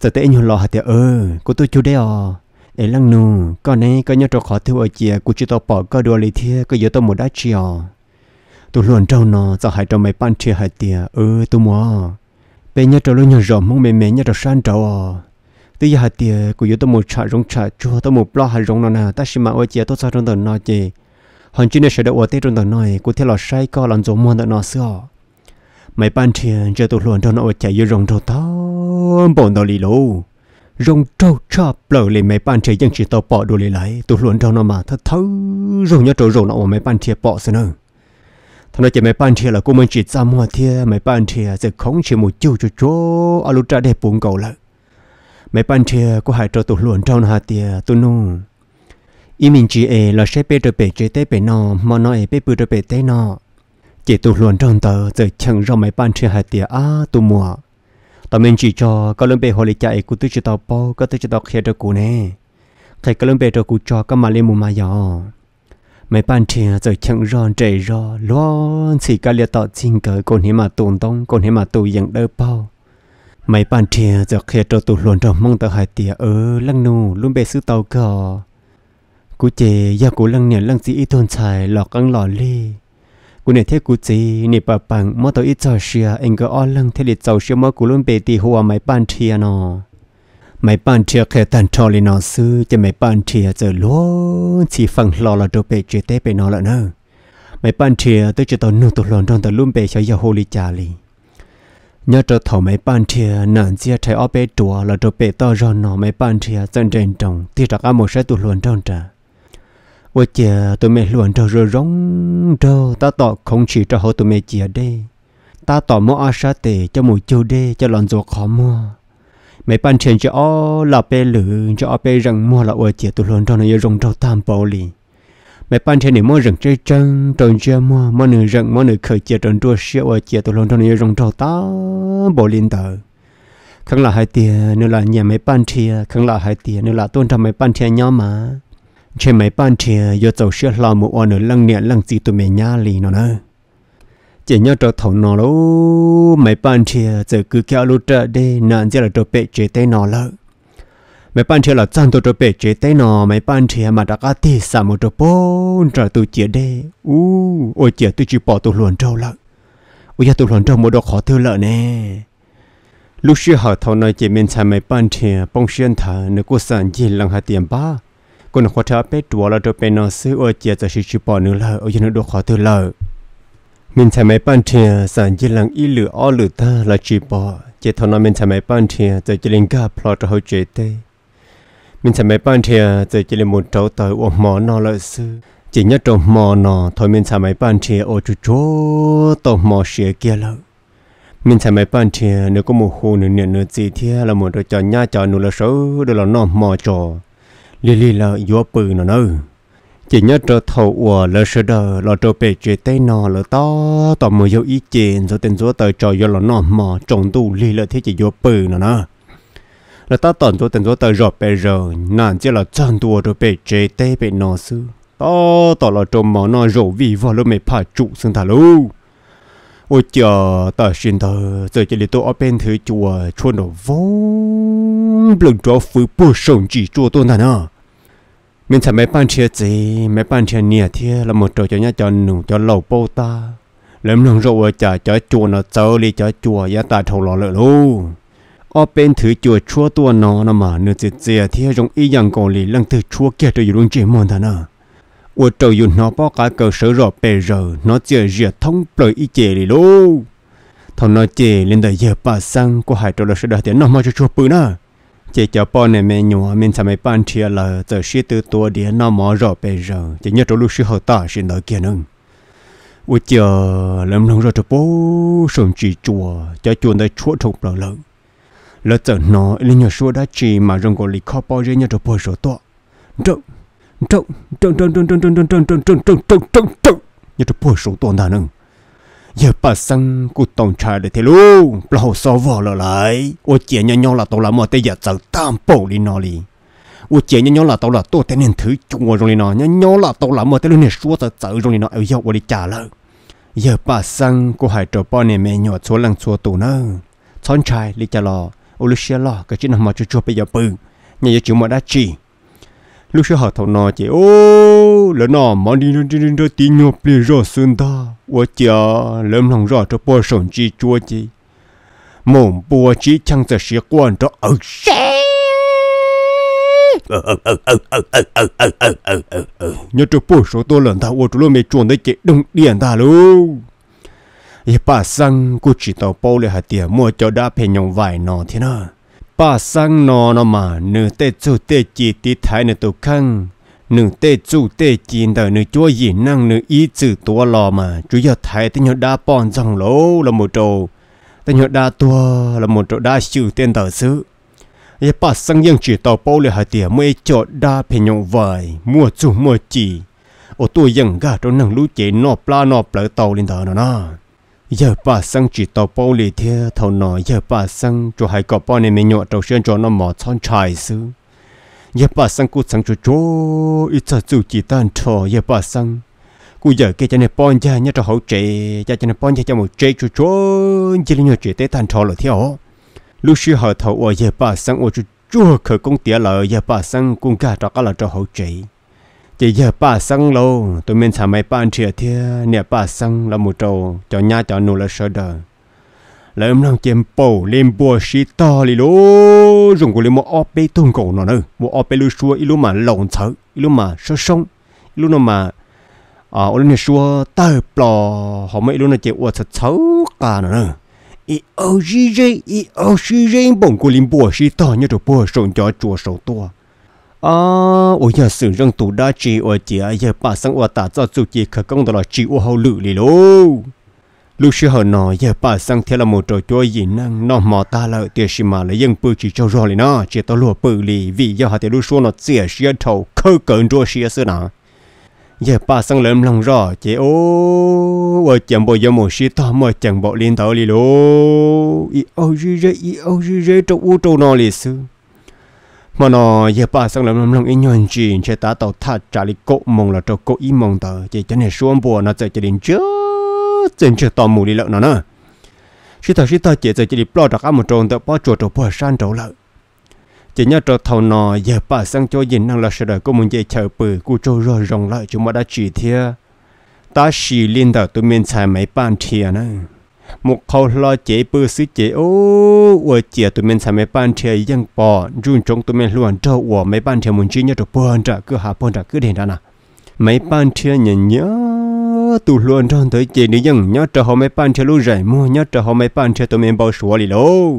giờ tới nhiều lò hạt thiệt ờ, cô tôi chú đấy à ấy lăng nù con này có nhớ trò khó thua ở chia cô chỉ tao bỏ có đồ lì thiệt có giờ tao một đá chia tụ luồn trâu nó giờ hai trâu mày ban chia hai tia ừ tụ mua bây nhà trâu luôn nhà rộm mong mày mày nhà trâu san trâu à tự giờ hai tia của yếu tụ một chả rong chả chua tụ một lo hai rong nó nè ta xem mà ôi chia tốt sao trong tuần nó chị hòn chín nay sẽ được ở tết trong tuần này của thế là sai co làm giống mua tụ nó xưa mày ban chia cho tụ luồn trâu nó chạy vô rong trâu tao bỏ nó đi lù rong trâu chập lở lì mày ban chia dân chỉ tao bỏ đồ lì lại tụ luồn trâu nó mà thật thấu rồi nhớ trâu rồi nó mày ban chia bỏ xưa nữa thằng nói chỉ mấy bạn thiệt là cô mình chỉ ra mua thiệt mấy bạn thiệt giờ không chỉ một chiều cho chỗ alo trả đẹp buồn cầu lại mấy bạn thiệt có hãy cho tụi luôn trong hà tiệt tụi nung ý mình chỉ e là sẽ bê trở bê chế tế bê nọ mà nó e bê bự trở bê tế nọ chỉ tụi luôn trong tờ giờ chẳng rõ mấy bạn thiệt hà tiệt à tụi mua tao mình chỉ cho có lần bê hồi chạy của tôi chỉ tao bao có tôi chỉ tao khéo cho cụ nè thầy có lần bê cho cụ cho các mà lên mù mà giò ม่ปันเทียจะขังรอนใจรอล้วนสิกาเลียตอจริงเกิดคนเห็มาตุนต้องคนเห็มาตูยังเดือเป่าไม่ปันเทียจะเขียตัวตุลวนตอมองตอหายเตียเออลังนูลุ่มเบซื้อเตาก่อกูเจอยากูลังเนี่ยลังจีอีทนชายหลอกกังหล่อเล่กูเนี่ยเทกูจีนี่ปะปังมอตออีจอเชียเองก็อ้อนลังเทลิเจ้าเชียมอกูลุ่มเบตีหัวไม่ปันเทียเนาะ mày bàn chia khe tan trò lên nó sư cho mày bàn chia giờ lúa chỉ phần lo là đồ bề chơi tế bề nó là nè mày bàn chia tôi chỉ tao nụ tụt lòn trong tao luôn bể cho giờ hồ ly trà li. nhớ cho thầu mày bàn chia nản chia trái ở bề chùa là đồ bề to rồi nó mày bàn chia dần dần trồng thì chắc ăn một sẽ tụt lòn trong trà ôi chè tôi mày luôn trâu rồi rong trâu ta tỏ không chỉ cho họ tụi mày chia đây ta tỏ mua sa tề cho mùi châu đê cho lòn ruột khó mua mấy bạn trên cho là bê lử cho bê rằng mua là ở chỉ tụ lớn cho nó yêu rồng trâu tam bảo lì mấy bạn trên này mua rừng chơi chân trồng chơi mua mua nửa rừng mua nửa khởi chỉ trồng trua siêu ở chỉ tụ lớn cho nó yêu rồng trâu tam bảo lì tờ khăng là hai tiền nữa là nhà mấy bạn chia khăng là hai tiền nữa là tôn trọng mấy bạn chia nhau mà trên mấy bạn chia giờ tàu siêu là một ở nửa lăng nhẹ lăng gì tụi mình nhà lì nó nữa จะยอดทองนอลไม่ปันเทียจะกูแค่ลุจเดนนั่นจะเราเปจเตนอลไม่ปันเทียเาจันตัวเปเจเตนอไม่ปันเทียมาดักตีสามตัวปนจะตัวเจเดอูโอเจตุจีปอตุหลวนเจ้าละอุยตุหลวนเจ้าหมดขอเท่าละแน่ลูกเชื่อหาทองนอเจมินชายไม่ปันเทียป้องเชียนเาในกุศลยินหลังหาเตียมบ้าคนขวัญเธอเป็ดตัวเราจะเป็นนอซื้อโอเจจะชิชิปอนึ่งละอยายนึกดูขอเทอาละ mình thấy mấy bạn trẻ sản chỉ lăng ý lửa o lửa ta là chỉ bỏ chỉ thằng nào mình thấy mấy bạn trẻ rồi à, chỉ lên gặp lo cho họ chế tê mình thấy mấy bạn trẻ rồi à, chỉ lên một trâu tới uống mỏ nó lợi sư chỉ nhớ trâu mỏ nó thôi mình thấy mấy bạn trẻ ô chú chú tổ mỏ xỉa kia lợi mình thấy mấy bạn trẻ à, nếu có một hồ nửa nửa nửa gì thế là một đứa Chọn nhà Chọn nửa là số đứa là nó mỏ trò lì lì là vua bự nó nữa chỉ nhớ trở thầu ủa lỡ sơ đờ lỡ trở bề chế tay nọ lỡ to tỏ mùa dấu ý chén rồi tên dấu tờ trò dâu lỡ nọ mò trồng tù lì lỡ thế chỉ dô bự nọ nọ lỡ ta tỏn dấu tên dấu tờ rọ bề rờ nàng chỉ là chăn tùa trở bề chế tay bề nọ sư to tỏ lỡ trồng mò nọ rổ vì vò lỡ mẹ phá trụ xương thả lưu ôi chờ tờ xin thờ giờ chỉ lì tôi ở bên thứ chùa chôn đồ vô lừng cho phứ bù sổng chỉ chùa tôi nà nọ mình sẽ mấy bạn chia gì mấy bạn chia nhẹ thế là một trò cho nhà cho nụ cho lẩu bô ta lắm nông ở chợ cho chùa nó chơi đi cho chùa giá ta thầu lò lợi luôn ở bên thứ chùa chúa tua nó nó mà nửa chỉ chia thế trong ý rằng cổ lì lăng thứ chúa kia tôi dùng chỉ mòn thằng nào ở trâu dùng nó bao cả cơ sở rồi bây giờ nó chia rìa thông lời ý chế lì luôn thằng nó chế lên đời giờ bà sang của hai trâu là sẽ đợi tiền nó mà cho chúa bự nè chỉ cho bọn này mẹ nhỏ mình sao mày ban chia là giờ sĩ từ tua đĩa nó mò rõ bây giờ chỉ nhớ chỗ lúc sĩ hậu ta xin lỗi kia nương u chờ lâm lông rồi cho bố sớm chỉ chùa cho chùa đây chúa thục lợn lợn lỡ giờ nó lên nhà chúa đã chỉ mà rồng gọi lì khó bao giờ nhớ cho bố rồi to trộn trộn trộn trộn trộn trộn trộn trộn trộn trộn trộn trộn trộn trộn nhớ cho bố rồi to nà nương giờ bà sang cụ tổng trà để thế luôn là sau sơ vợ lại ô chị nhau nhau là tao là mọi tay giờ giờ tam bộ đi nó đi ô chị nhau nhau là tao là tôi tên nên thứ chung rồi đi nó nhau nhau là tao là mọi tay luôn này suốt giờ chờ rồi đi nó ở giờ ô đi trả lỡ giờ bà sang cô hải trò bao nè mẹ nhỏ số lần số tù nữa chọn trai đi trả lò ô lúc xe lo cái chuyện nào mà chú chú bây giờ bự nhà giờ chịu mọi đã chỉ lúc xe họ thầu nó chị ô chú lỡ nọ mà đi lên trên đó tin nhộp lì rõ sơn ta ủa chờ lỡ lòng rõ cho bò sống chi chúa chi mồm bò chi chẳng sẽ xế quan cho ở xe nhớ cho bò số tôi lần ta ủa chú lỡ mẹ chuồn đấy chị đông điện ta luôn ý bà sang cô chỉ tàu bao lê hạt tiền mua cho đã phê nhông vài nọ thế nào bà sang nọ nó mà nửa tết chú tết chỉ tí thái nửa tàu khăn nữ tê chủ tê chín đời nữ chúa gì năng nữ ý chữ tua lò mà chú giờ thấy tên nhớ đa bọn dòng lỗ là một trầu tên nhớ đa tua là một trầu đa chữ tên tờ sự giờ bà sang yên chỉ tàu bao lệ hai tiền mới cho đa phải nhộng vài mua chủ mua chỉ ở tua yên gà trong năng lũ chế nọ pla nọ plỡ tàu lên tờ nó nà giờ bà sang chỉ tàu bao lệ thế thầu nọ giờ bà sang cho hai cọp bao này mình nhọ trầu xuyên cho nó mỏ son trái xứ giờ bà sang cô sang cho cho ít sao chủ chỉ tan trò giờ bà sang cô giờ cái chân này bón ra nhớ cho hậu trẻ giờ chân này bón ra cho một trẻ cho cho chỉ là nhớ trẻ tới tan trò thi theo lúc xưa họ thầu ở giờ bà sang ở cho chua khởi công tía lợi giờ bà sang cũng cả cho các là cho hậu trẻ chỉ giờ bà sang lâu tụi mình xả mấy bạn trẻ thia nè bà sang là một trâu cho nhà cho nô là sợ đời là em đang chém bầu lên bùa xí to lì lô dùng của lên một óp bê tông cổ nó nữa một óp bê lưu xua ít lúc mà lộn thở ít lúc mà sơ sông ít lúc nào mà à ôn lên xua tơ bò họ mấy lúc nào chịu thật thở cả nó nữa ý ô gì gì ý ô gì gì bổng của lên bùa xí to như đồ bùa sông cho chùa sông to à ôi nhà sử dụng tủ đa chỉ ở chỉ ai giờ bà sang ở tả cho chủ chỉ khởi công đó là chỉ ở hậu lự lì lô lúc xưa họ nói giờ bà sang theo là một trò chơi gì năng nó mò ta là tiền xí mà lấy dân bự chỉ cho rồi này nó chỉ tao lùa bự lì vì giờ họ thì lúc xưa nó xỉa xỉa thầu khơi cẩn rồi xỉa xưa nào giờ bà sang lầm lòng rõ chỉ ô ở chẳng bộ giờ một xí to mà chẳng bộ liên tàu lì lô ý ô dư dư ý ô dư dư trâu u trâu nó lì sư mà nó giờ bà sang lầm lòng ý nhon chỉ chỉ ta tàu thắt trả lì cộ mong là trâu cộ ý mong tờ chỉ cho nên xuống bùa nó sẽ chỉ đến trước chỉ chỉ chỉ đi đi lợn lợn, nó, một bỏ chùa chỉ nhớ trở thầu nọ giờ bà sang cho nhìn năng là sợ đời của mình dây chờ bự của trâu rồi rồng lại chúng mà đã chỉ thia ta xì liên đầu tụi mình xài mấy bàn thia nè một khâu lo chế bự xứ chế ô ở chế tụi mình xài mấy bàn thia dân bò run trong tụi mình luôn trâu ở mấy bàn thia muốn chỉ nhớ trở bòn trả cứ hạ bòn trả cứ đền ra nè mấy bàn thia nhớ nhớ nó tụ luôn trong tới chị nữ dân nhớ trở họ mấy bàn chơi lũ rải mua nhớ trở họ mấy bàn chơi tụi mình bao số lì lô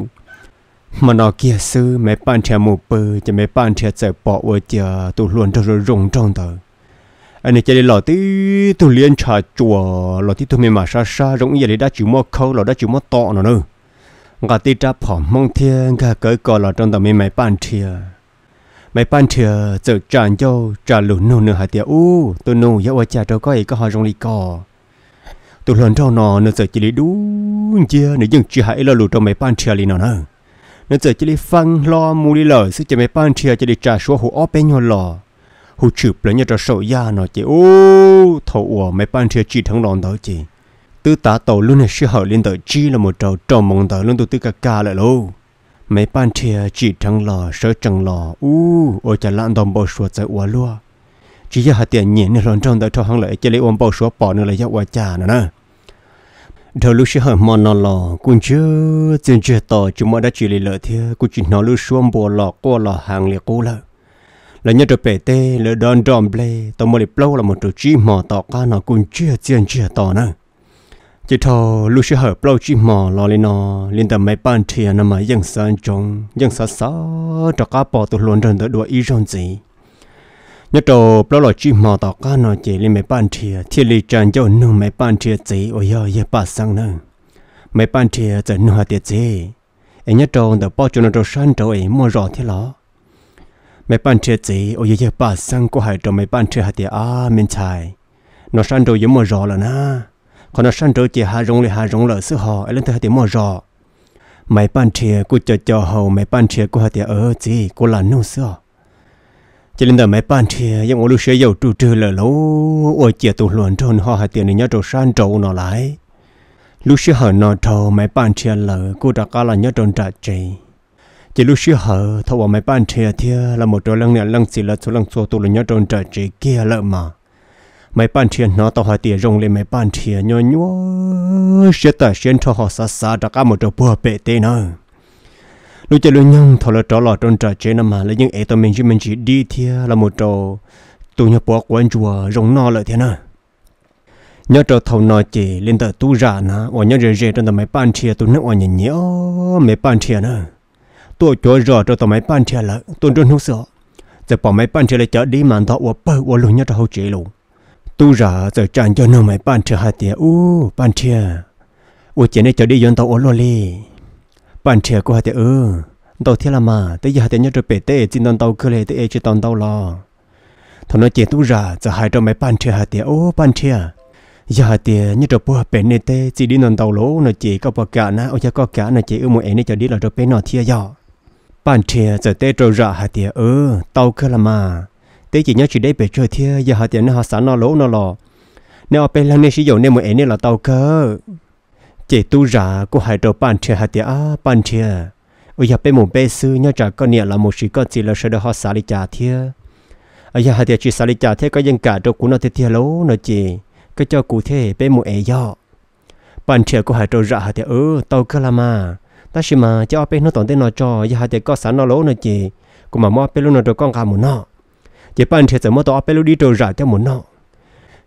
mà nó kia sư mấy bàn chơi mù bơ cho mấy bàn chơi chơi bỏ ở chờ tụ luôn trong rồi rung trong tờ anh ấy chơi lò tí tụ liên trà chùa lò tí tụi mình mà xa xa rộng giờ đấy đã chịu mò khâu lò đã chịu mò to nữa nữa gà tí trà phỏng mong thiên gà cởi cò lò trong tờ mình mấy bàn chơi mày ban thừa giờ tràn vô trà lũ nô nửa hạt tiệt u tôi nô yếu ở trà trâu có ấy có họ rong lì cò tôi lần trâu nọ nửa giờ chỉ li đú chia nửa dừng chỉ hãy lo lũ trong mày ban thừa lì nọ nè nửa giờ chỉ li phăng lo mù lì lở sức cho mấy ban thừa chỉ lì trà số hồ óp bên nhau lò hồ chụp lấy nhau trò sầu da nọ chị u thầu ủa mày ban thừa chỉ thằng nọ đó chị tư tá tàu luôn là sư hở lên tờ chi là một trâu trâu mong tờ luôn tôi tư cà cà lại luôn mấy ban thìa à, chỉ trăng lò sợ trăng lò u ôi chả lãn đồng bao số tới ua lúa chỉ giờ hạt tiền nhện nên lon trong đời cho hàng lại chỉ lấy ôm bao số bỏ nữa là giáp ua chả nữa nè đầu lúc xưa hỏi mòn nó lò cũng chưa tiền chưa tỏ chúng mà đã chỉ lấy lợi thìa cũng chỉ nó lúc xuống bùa lò qua lò hàng liệt cô lợ là nhớ trở về tê lỡ đòn đòn bể, tao mới lấy lâu là một trụ chi mò tỏ ca nó cũng chưa tiền chưa tỏ nữa chỉ thò lúc sẽ hợp lâu chỉ mò lo lên nó lên tầm mấy ban thìa anh mà dân san trông dân xa xa cho cá bò tụt luôn trên tới đuổi ý rong gì nhớ trò lâu lo chỉ mò tao cá nó chỉ lên mấy ban thìa thiên lý tràn cho nương mấy ban thìa gì ôi ơi giờ bà sang nương mấy bàn thìa giờ nương hạt tiệt gì em nhớ trò đỡ bao cho nó trò san trò ấy mua rõ thì lo mấy ban thìa gì ôi giờ ba sang có hai trò mấy ban thìa hạt tiệt à mình chạy nó san trò giờ mua rõ là na còn nó săn trâu chỉ hà rong lại hà rong lỡ sữa họ ấy lên tới hai tiếng mò rò mày ban chia cô chờ chờ hầu mày ban chia cô hai tiếng ở gì cô là nô sữa chỉ lên tới mày ban chia nhưng ngồi lúc xe dầu trừ trừ lỡ lố ôi chia tụ luận trôn họ hai tiếng này nhớ trâu săn trâu nó lại lúc xe hở nó trâu mày ban chia lỡ cô đã cá là nhớ trôn trả trị chỉ lúc xưa họ thâu vào máy ban thì là một trò lăng nhà lăng xì là số lăng số tụ là nhớ tròn trời chỉ kia lợ mà mấy bạn thiền nó tao hỏi tiền rong lên mấy bạn thiền nhỏ nhỏ sẽ ta xuyên cho họ xa xa đã cả một trò bùa bể tê nữa lúc chơi luôn nhung thọ là trò lọ trong trò chơi nằm mà lấy những ế tao mình chỉ mình chỉ đi thiền là một trò tụi nhỏ bùa quên chùa rong nó lại thế nào. nhớ trò thầu nó chỉ lên tờ tu giả nó ở nhớ rề rề trong tờ mấy bạn thiền tụi nó ở nhìn nhớ mấy bạn thiền nữa tôi cho rõ cho tao mấy bạn thiền là tôi trốn không sợ giờ bỏ mấy bạn thiền lại chở đi mà tao ở bờ ở luôn nhớ trò hậu chế luôn tu ra giờ tràn cho nó mày ban chờ hạt tiền u ban chờ u chỉ này cho đi yon tàu ô lô li ban chờ của hạt tiền ư tàu thiên là mà tới giờ hạt tiền nhớ rồi bể tê chỉ tàu tàu cứ lệ tới chỉ tàu tàu lo thằng nó chỉ tu ra giờ hai cho mày ban chờ hạt tiền u ban chờ giờ hạt tiền nhớ rồi bữa bể này tê chỉ đi non tàu lố nó chỉ có bờ cả na ô cha có cả nó chỉ ư một em này cho đi là rồi bể nó thiên giờ ban chờ giờ tê rồi ra hạt tiền ư tàu cứ là mà tế chỉ nhớ chỉ đây bể chơi thia giờ họ tiền nó họ sẵn nó lỗ nó lò nếu họ bên lần này sử dụng nên mỗi này là tàu cơ chỉ tu giả của hải đồ bàn chia hạt tiền à bàn chia ở giờ bên một bên sư nhớ trả con nhẹ là một sự con chỉ là sẽ được họ xả đi trả thia ở giờ hạt tiền chỉ xả đi trả thế có dân cả đồ của nó thì thia lỗ nó chỉ cái cho cụ thể bên một ấy do bàn chia của hải đồ giả hạt tiền ừ tàu cơ là mà ta xem mà cho bên nó tổn tên nó cho giờ hạt tiền có sẵn nó lỗ nó chỉ cũng mà mua bên luôn nó được con gà một nọ chỉ bạn trẻ mới tao bé lúc đi trâu ra cho một nọ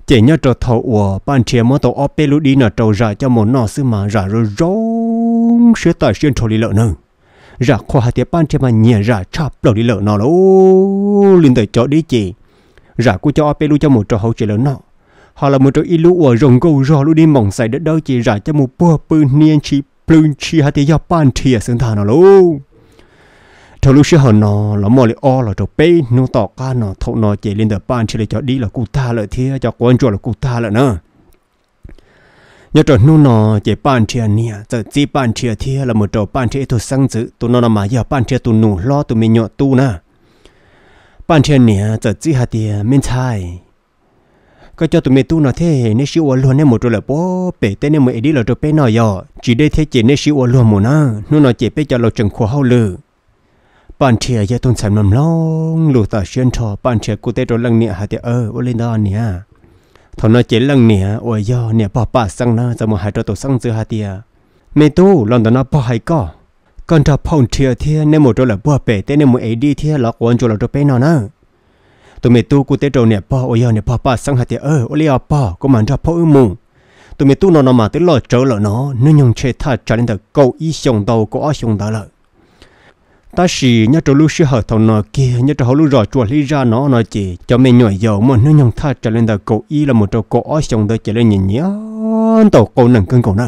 chỉ nhớ trâu thầu của bạn trẻ mới tao bé lúc đi nọ trâu ra cho một nọ xứ mà ra rồi rong sửa tài xuyên trâu đi lợn nữa ra khoa hạt tiệp ban trên mà nhẹ ra chắp đầu đi lợn nó lô lên tới chỗ đi chị ra cô cho pe lu cho một trâu hậu chị lợn nọ họ là một trâu trò ilu ở rồng gâu rò lu đi mỏng xài đất đâu chị ra cho một bữa bự niên chị plung chi hạt tiệp ban thìa sinh thà nó luôn thâu lúc xưa họ nó là mọi lại o là trâu bê nó tỏ ca nó thâu nó chạy lên tờ ban chỉ lại cho đi là cụ ta lại thế cho quan cho là cụ ta lại nữa nhớ trâu nó nó chạy ban chơi nè giờ chỉ ban chơi thế là một trâu ban chơi tôi sáng chữ tôi nó là mà giờ ban chơi tôi nu lo tôi mình nhọ tu nè ban chơi nè giờ chỉ hạt tiền mình thay có cho tụi mình tu nó thế nên siêu luôn nên một rồi là bố bể tên nên mới đi là trâu bê nó giờ chỉ để thế chỉ nên siêu luôn một nó nó nó chỉ cho là chừng khổ hậu lử bạn trẻ giờ tôi sản phẩm long lụt ta xuyên trò bạn trẻ cụ tế rồi lần nè hạt ờ ô lên đó nè thằng nó chế lần nè ôi do nè bỏ bà sang nó giờ mà hạt tôi sang giữa hạt tiệt mẹ tu lần đó nó bỏ hay có còn trò phong trẻ thì nên một chỗ là bỏ bể thế một ấy đi thì là quan chỗ là chỗ bé nó nữa tụi mẹ tu cụ tế rồi nè bỏ ôi do nè bỏ bà sang hạt tiệt ô lên à bỏ có mà trò phong mù tụi mẹ tu nó nó mà tới lo trở lợ nó nó nhung chế thà cho nên ý xong đầu có xong đó lợi ta chỉ nhớ trâu lúc xưa hở thầu nọ kia nhớ trâu lúc rồi chuột lý ra nó nó chỉ cho mình nhồi dầu mà nó nhong tha trở lên đời cổ y là một trâu cổ ói xong đó trở lên nhìn nhớ tàu cổ nâng cân cổ nè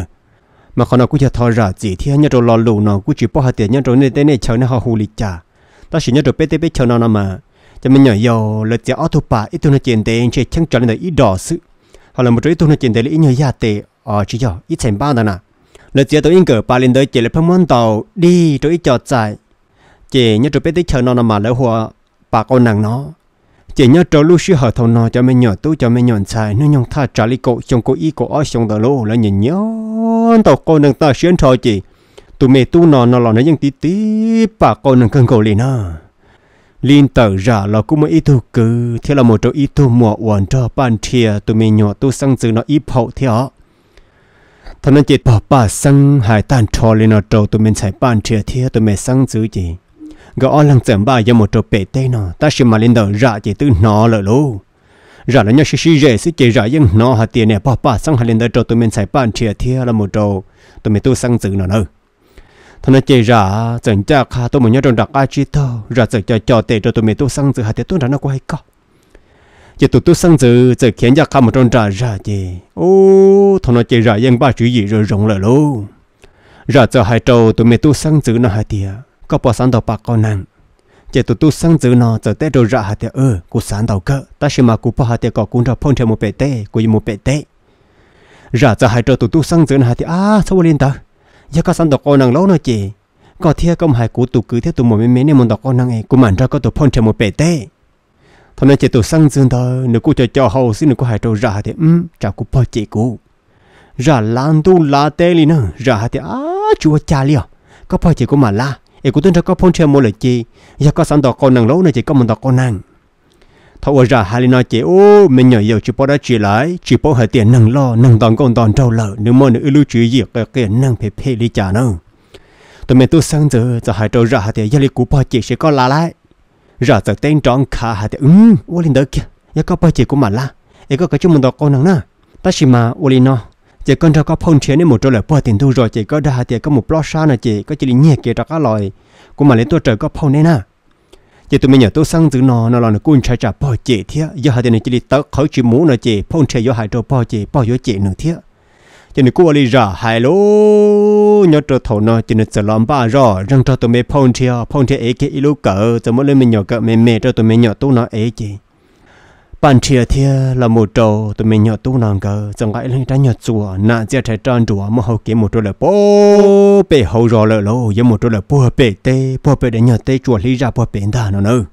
mà khi nó cũng cho thọ ra gì thì nhớ trâu lo lù nó cũng chỉ bỏ hạt tiền nhớ trâu nơi đây này chờ nó họ hù lịch trả ta chỉ nhớ trâu pt pt chờ nó nó mà cho mình nhồi dầu là chỉ ót thu bà ít tu nó tiền tiền chỉ chẳng trở lên đời ít đỏ sự hoặc là một trâu ít tu nó tiền tiền là ờ, ít nhồi giá tệ ờ chỉ giờ ít tiền bao đó nè là chỉ tôi in cỡ ba lên đời chỉ là phong môn tàu đi trâu ít cho chạy chị nhớ chỗ bé tí chờ nó mà lỡ hoa bà con nàng nó chị nhớ chỗ lúc xưa hợp thầu nó cho mấy nhỏ tu cho mấy nhọn xài nó nhon tha trả lý cậu trong cô y cô ở chồng tờ lô là nhìn nhớ tàu cô nàng ta xuyên trò chị tụi mẹ tu nó nó lò nó dân tí tí bà con nàng cân cổ liền nó liên tờ giả là cũng mới ít tu cứ thế là một chỗ ít tu mùa uẩn cho ban thìa tụi mẹ nhỏ tu sang từ nó ít hậu thế họ thằng nó chỉ bỏ bà sang hải tan trò lên nó trâu tụi mình xài ban thìa thế tụi mẹ sang giữ gì gõ lăng chẳng bà giờ một trò bể tê nó ta sẽ mà lên đầu ra chỉ tư nó lỡ lô ra là nhớ sĩ sĩ rể sẽ chỉ ra nhưng nó hạt tiền này bà bà sang hạt lên đầu trò tụi mình xài bàn chia thia là một trò tụi mình tu sang giữ nó nữa thằng nó chỉ ra chẳng cha khá tụi mình nhớ trong đặc ai chỉ thơ ra chẳng cho cho tệ cho tụi mình tu sang giữ hạt tiền tôi ra nó có hay không chỉ tụi tu sang giữ chỉ khiến cho khá một trong ra ra chỉ ô thằng nó chỉ ra nhưng ba chữ gì rồi rộng lỡ lô ra cho hai trâu tụi mình tu sang giữ nó hạt tiền có bỏ sáng đầu bạc con nàng chỉ tụt tu sang giữ nó giờ tết rồi ra hạt tiệt ơ cú sáng đầu cơ ta xem mà cú bỏ hạt tiệt có cú ra phong theo một bể tê cú một bể tê ra giờ hai trâu tụt tu sang giữ hạt tiệt à sao lên ta giờ có sáng đầu con nàng lâu nữa chị có thiệt công hai cú tụt cứ theo tụt một mấy mấy nên một đầu con nàng ấy cú mặn ra có tụt phong theo một bể tê thôi nên chỉ tụt sang giữ đó nếu cú cho cho hậu xin nếu cú hai trâu ra hạt tiệt um chào cú bỏ chị cú ra lan tu la tê li nữa ra hạt tiệt à chúa cha liều có phải chỉ có mà la ấy cũng tuân theo có phong trào mua lại chi giờ có sẵn đó con năng lâu này chỉ có một đó con năng. nàng thọ ra hai nói chị ô mình nhờ yêu chỉ bỏ đã chỉ lại chỉ bỏ hơi tiền năng lo năng đòn con đòn trâu lợ nếu mà nữ lưu trữ gì cái cái năng phải phê lý trả đâu tụi mình tôi sáng giờ giờ hai trâu ra hai tiền giờ lý cú bỏ chị sẽ có lá lại giờ giờ tên trọn khá hai tiền ừm ô linh đó kia giờ có bỏ chị của mà la ấy có cái chung một đó con năng na ta chỉ mà ô linh nó chị con cho có phong chế nên một chỗ là bỏ tiền thu rồi chị có đa thì có một plot xa này chị có chỉ là nhẹ kia cho các loại cũng mà lấy tôi trời có phong nên à chỉ tụi mình nhớ tôi sang giữ nó nó là nó cũng chạy trả bỏ chị thế giờ hai tiền này chỉ là tớ khởi chỉ muốn nó chị phong chế do hai chỗ bỏ chị bỏ do chị nữa thế cho nên cô đi ra hai lô nhớ trở thổ nó cho nên sợ làm ba rõ răng cho tụi mình phong chế phong chế ấy cái lô cỡ tụi mình lên mình nhỏ cỡ mình mềm cho tụi mình nhỏ tôi nó ấy chị bản chia thia là một trầu tụi mình nhỏ tu nàng cơ chẳng gãi lên trái nhỏ chùa nà chia trái trang chùa mà hậu kiếm một trầu là bố bể hậu rò lợ lô với một trầu là bố bể tê bố bể để nhỏ tê chùa lý ra bố bể đà nó nữa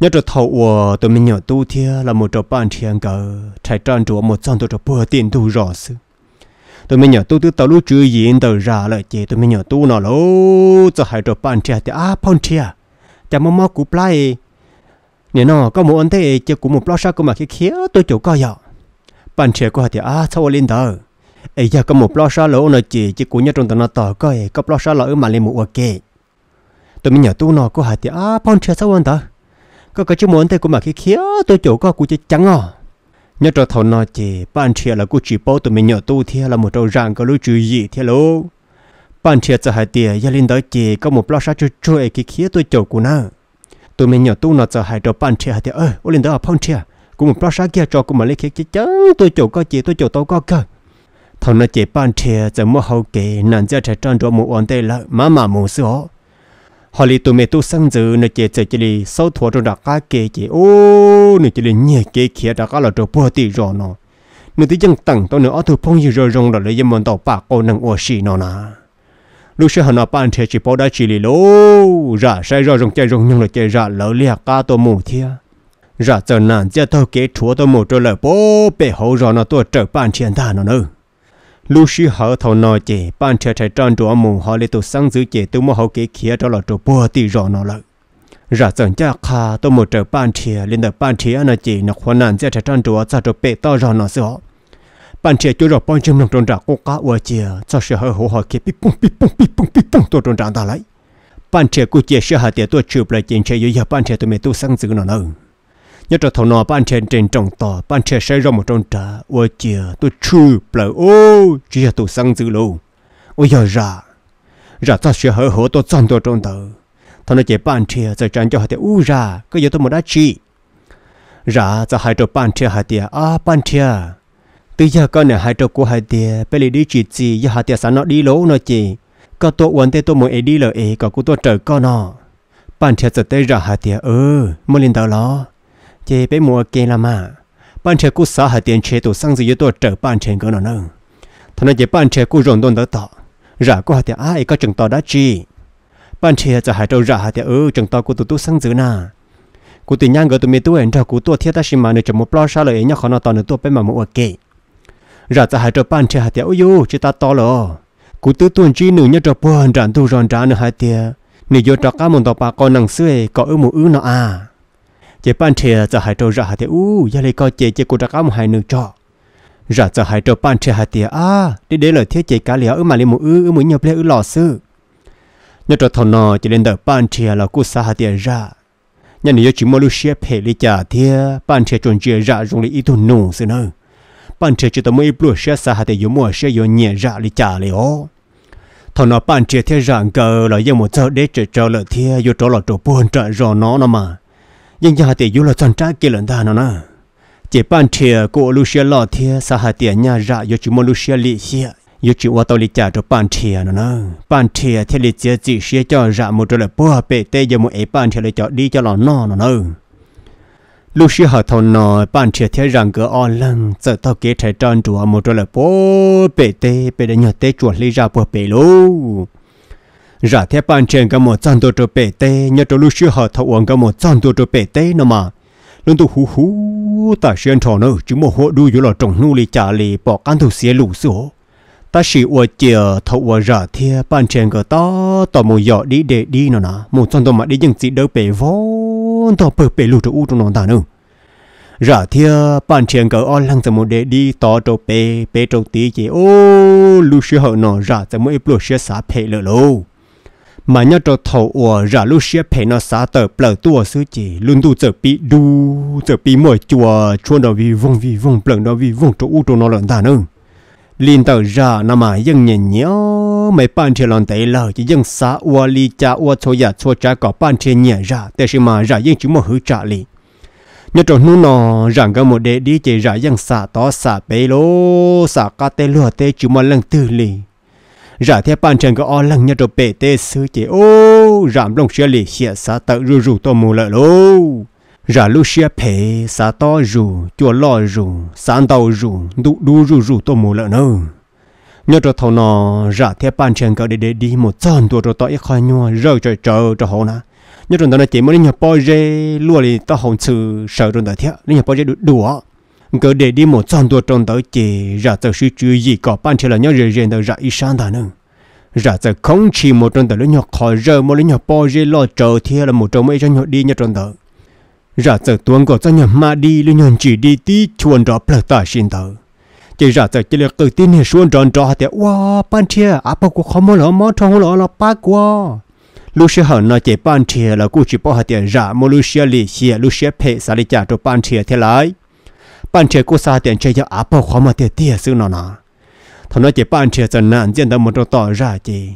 nhớ trầu thầu của tụi mình nhỏ tu thia là một trầu bản chia cơ trái trang chùa một tròn tụi trầu bố tiền tu rõ sự tụi mình nhỏ tu từ tàu lúc chưa diễn tờ ra là chị tụi mình nhỏ tu nó lô cho hai trầu bản chia thì à bản chia chả mong mau cúp lại nên nó có một anh thế chỉ cũng một lo sao cũng mà cái khía tôi chỗ coi vậy bạn trẻ của họ thì à sao lên đó ấy giờ có một lo sao lỗ nó chỉ chỉ cũng nhớ trong tận nó tỏ coi có lo sao lỗ mà lên một ok tôi mình nhớ tu nó của họ thì à bạn trẻ sao anh đó có cái chú anh thế cũng mà cái khía tôi chỗ coi cũng chỉ trắng à nhớ trong thầu nó chỉ bạn trẻ là cũng chỉ bảo tôi mình nhớ tu thì là một trâu rằng có lối chú gì thế lỗ bạn trẻ cho họ thì giờ lên đó chỉ có một lo sao chú chú ấy cái khía tôi chỗ của nó tôi mình nhỏ tu nó giờ hai trò bàn chia thì ơi ô lên đó phong chia cũng một plot kia cho cũng mà lấy cái chắn tôi chỗ có chị tôi chỗ tôi có cơ thằng nó chỉ bàn chia giờ mua hậu kỳ nàng ra trẻ trăn rồi một ổn tê là má mà mù sữa họ li tôi mình tu sang dự nó chỉ chỉ chỉ li sau thua rồi đặt cái kê chị ô nó chỉ li nhẹ kê kia đặt cá là trò bùa tì rồi nó nó tí chẳng tặng tao nữa ở thu phong như rồi rồi là lấy một tàu bạc cô nàng ô xì nó nà lúc xưa hắn bạn thế chỉ bảo đã chỉ lì lô ra dạ, sai ra rong chơi rong nhưng là chơi ra lỡ lia cá tổ mù thia ra dạ, giờ nản giờ thôi kế chúa tổ mồ trở lại bố bể hậu rồi nó tôi trở bạn thiên ta nó nữa lúc xưa họ thâu nói chỉ bạn thế chạy tròn chỗ mồ họ lấy tổ sáng giữ chỉ tôi mồ hậu kế kia đó là chỗ bùa tì rồi nó lại ra dạ, giờ cha kha tổ mồ trở bạn thiên lên đợt bạn thiên nó chỉ nó khoan nản giờ chạy tròn chỗ sao chỗ bể to rồi nó sợ bạn trẻ chỗ rồi bọn chúng nằm tròn trả cô cá ở chìa cho sợ hơi hổ hỏi kia bít bung bít bung bít bung bít bung tôi tròn trả ta lấy bạn trẻ cô chìa sợ hả tiệt tôi chụp lại chuyện trẻ dưới bạn trẻ tôi mới tu sang dữ nó nữa nhớ cho thầu nọ bạn trẻ trên trồng tỏ bạn trẻ sẽ ra một tròn trả ở chìa tôi chụp lại ô chỉ là tu sang dữ luôn ôi giờ ra ra cho sợ hơi hổ tôi chọn tôi tròn tờ thằng nó chỉ bạn trẻ rồi chẳng cho hả tiệt u ra cứ giờ tôi một đá chi ra cho hai đứa bạn trẻ hả tiệt à bạn trẻ bây giờ con nè hai trâu của hai tia bây giờ đi chỉ gì giờ hai tia sáng nó đi lỗ nó chỉ có tổ uống tê tổ muốn ấy đi lợi ấy có cú tổ trời con nó bạn thiệt sự tê ra hai tia ừ mua lên tàu lo chế bé mua kia là mà bạn thiệt cú xã hai tiền chế tổ sang gì với tôi trở bạn thiệt con nó nữa thằng nó chế bạn thiệt của rồng đồn đỡ tọ ra của hai tia ai có chừng tỏ đã chi bạn thiệt giờ hai trâu ra hai tia ừ chừng tỏ của tôi tổ sang giữ nà cụ tình nhang gỡ tụi mi tôi hẹn cho cụ tôi thiết ta xin mà nữa chấm một plo sao lợi ấy nhau khó nó tỏ nữa tôi bé mà mua kia ra ta hai cho ban chơi hai tiệt ôi yo chỉ ta to lo cú tư tuần chi nữ nhớ cho buồn rạn tu rọn rã nữa hai tiệt nữ vô trò cá mồm tàu bà con nằng xuề có ư mù ư nó à chỉ ban chơi ta hai cho ra hai tiệt u gia lê coi chỉ chỉ cú trò cá một hai nữ cho, ra ta hai cho ban chơi hai tiệt à đi để lời thiết chỉ cá liễu ư mà lấy mù ư ư mù nhập lấy ư lò sư nhớ trò thằng nọ chỉ lên đợi ban chơi là cú xa hai tiệt ra nhà nữ chỉ mua lu xe phe lấy trả tiệt ban chơi chuẩn chơi ra dùng lấy ít tuần nụ xí nữa bạn trẻ chúng tao mới bùa xe xa hạt thì mua sẽ yo nhẹ ra li trả li ó thằng nào bạn trẻ thế rằng cờ là giờ một giờ để chơi chơi lại thế yo trở là chỗ buồn trở rồi nó nó mà nhưng giờ thì yo là chân trái kia lần ta nó nè chỉ bạn trẻ của Lucia lo thế xa hạt tiền nhà ra yo chỉ muốn mua Lucia li xe yo chỉ qua tao li trả cho bạn trẻ nó nè bạn trẻ thế li chỉ chỉ xe cho ra một trở là bùa bê tê giờ một ấy bạn trẻ lại cho đi cho nó nó nó nè lúc xưa họ thầu nọ bạn trẻ thế rằng cái o lăng giờ tao kế trái tròn chùa một chỗ là bố bể tê bể để nhờ tê chùa lý ra bố bể lô ra thế bạn trẻ cái một chân tôi chỗ bể tê nhờ chỗ lúc xưa họ thầu uống cái một chân tôi chỗ bể tê nó mà luôn tôi hú hú ta xuyên trò nó chứ một hộ đu vô là trồng nu lì trả lì bỏ căn thủ xía lũ số. ta chỉ ở chợ thâu ua giả thế bạn trẻ cái to tao một giọt đi để đi nó nà một chân tôi mà đi những gì đâu bể vô tôn tỏ bờ bể lù cho u trong nòng tàn nữa rả thia bàn chuyện cờ on lăng tầm một đế đi tỏ trâu bê bê trâu tí chỉ ô lù sửa hở nó rả tầm một ít lù sửa xá bể lỡ lô mà nhớ trâu thầu ủa rả lù sửa bể nó xá tờ bờ tua sư chỉ luôn tu trở bị đu trở bị mọi chùa chuôn đó vi vùng vi vùng bờ đó vi vùng chỗ u trong nó tàn ta nữa liền tờ rả nằm mà dừng nhìn nhau mấy bạn trẻ lòng đấy là chỉ dân xã ua li cha ua cho ya cho cha có bạn trẻ nhẹ ra dân chúng mà hứa trả li nhớ trò nô nọ rằng cái một đệ đi chỉ ra dân xã đó xã bê lô xã cá tê lúa tê chúng mà lần tư li ra theo bạn trẻ cái o lần nhớ trò bể tê sư chỉ ô giảm lòng xe lì hiện xã tự rù rù to mù lợi lô ra lúc xe phê xã to rù chua lo rù sáng tàu rù đu đu rù rù to mù lợi nữa nhớ cho thầu nọ ra thế bàn chân cỡ để để đi một trận tuổi cho tôi khỏi nhua rơi trời chờ cho hồ na nhớ cho nó chỉ mới nhập bao dê luôn thì tao hồn sự sợ rồi tới thế nhập bao giờ đùa cỡ để đi một trận tuổi trong tới chỉ ra tới sự chú gì có bàn chân là nhớ rồi rồi tới ra ít sáng ta nữa ra tới không chỉ một trong tới nó nhập khỏi rơi mà nó nhập bao giờ lo chờ thế là một trong mấy cho nhau đi nhớ trong tới ra tới tuần của cho nhập mà đi luôn nhau chỉ đi tí chuồn đó phải ta xin tới chỉ ra tại chỉ là cứ tin hệ xuân tròn trò thì wow ban chia à bao cuộc không mua lo mất trong lo là ba qua lúc xưa họ nói chỉ ban chia là cũng chỉ bao hạt tiền ra mà lúc xưa lì xia lúc xưa phải xả đi trả cho ban chia thế lại ban chia cũng xả tiền chơi cho à bao khó mà tiền tiền xưa nó nó thằng nói chỉ ban chia cho nạn dân ta một trong tỏ ra chỉ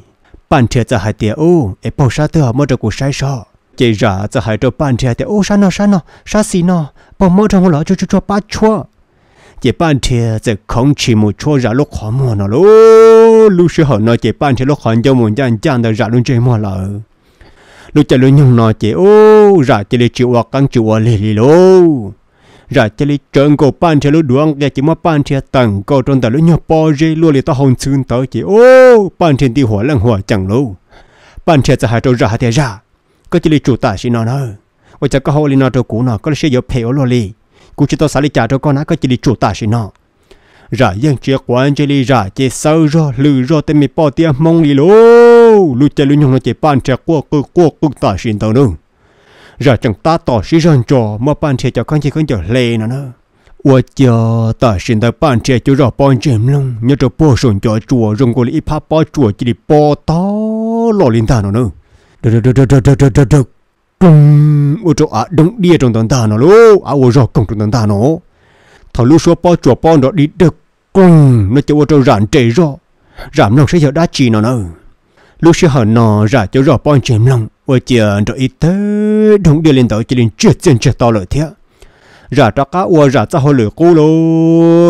ban chia cho hạt tiền ô ấy bao sao từ họ một trong cuộc sai sót chỉ ra cho hạt cho ban chia thì ô sao nó sao nó sao xí nó bao một trong lo cho cho cho ba chua chỉ ban thiệt sẽ không chỉ một chỗ ra lúc khó mua nó lú lúc xưa họ nói chỉ ban thiệt lúc khó cho muốn chăn chăn đã ra luôn chơi mua lợ lúc chơi luôn nhung nó chỉ ô ra chỉ để chịu hoặc căng chịu hoặc lì lì lú ra chỉ để trơn cổ ban thiệt lúc đuông cái chỉ mua ban thiệt tặng cổ trong đó lúc nhau po rê luôn là ta hồn xương tới chỉ ô ban thiệt đi hoa lăng hoa chẳng lú ban thiệt sẽ hai trâu ra hai thiệt ra cái chỉ để chủ tài xin nó nữa và có hồ lì nó trâu cũ nó có lẽ sẽ dở phèo luôn lì cụ chỉ tao xả đi trả cho con nó có chỉ đi chủ ta xin nó rả yên chia quan chỉ đi rả chỉ sâu rồi lử rồi tên mình bỏ tiền mong đi lô lu chơi lu nhung nó chỉ bàn trẻ qua cứ qua cứ ta xin tao nữa rả chẳng ta tỏ sĩ rằng trò mà bàn trẻ cho con chỉ con trở lê nó nữa 我家大现在办车就让帮人弄，你这不顺家做，中国里一怕把做这里包到老领导了呢。这这这这这这这这这。cùng ở chỗ à đông đi trong tầng ta nó lô à ở chỗ cùng trong tầng ta nó thằng lúc số bao chùa bao nó đi được cùng nó chỗ ở chỗ rạn trề rõ rạn nó sẽ giờ đã chỉ nó nữa lúc sẽ hở nó ra chỗ rõ chém lòng ở chỗ chỗ ít thế đông đi lên tới chỉ lên chết chân chết to lợi thế ra cho cá ua ra cho hồ lửa cũ lô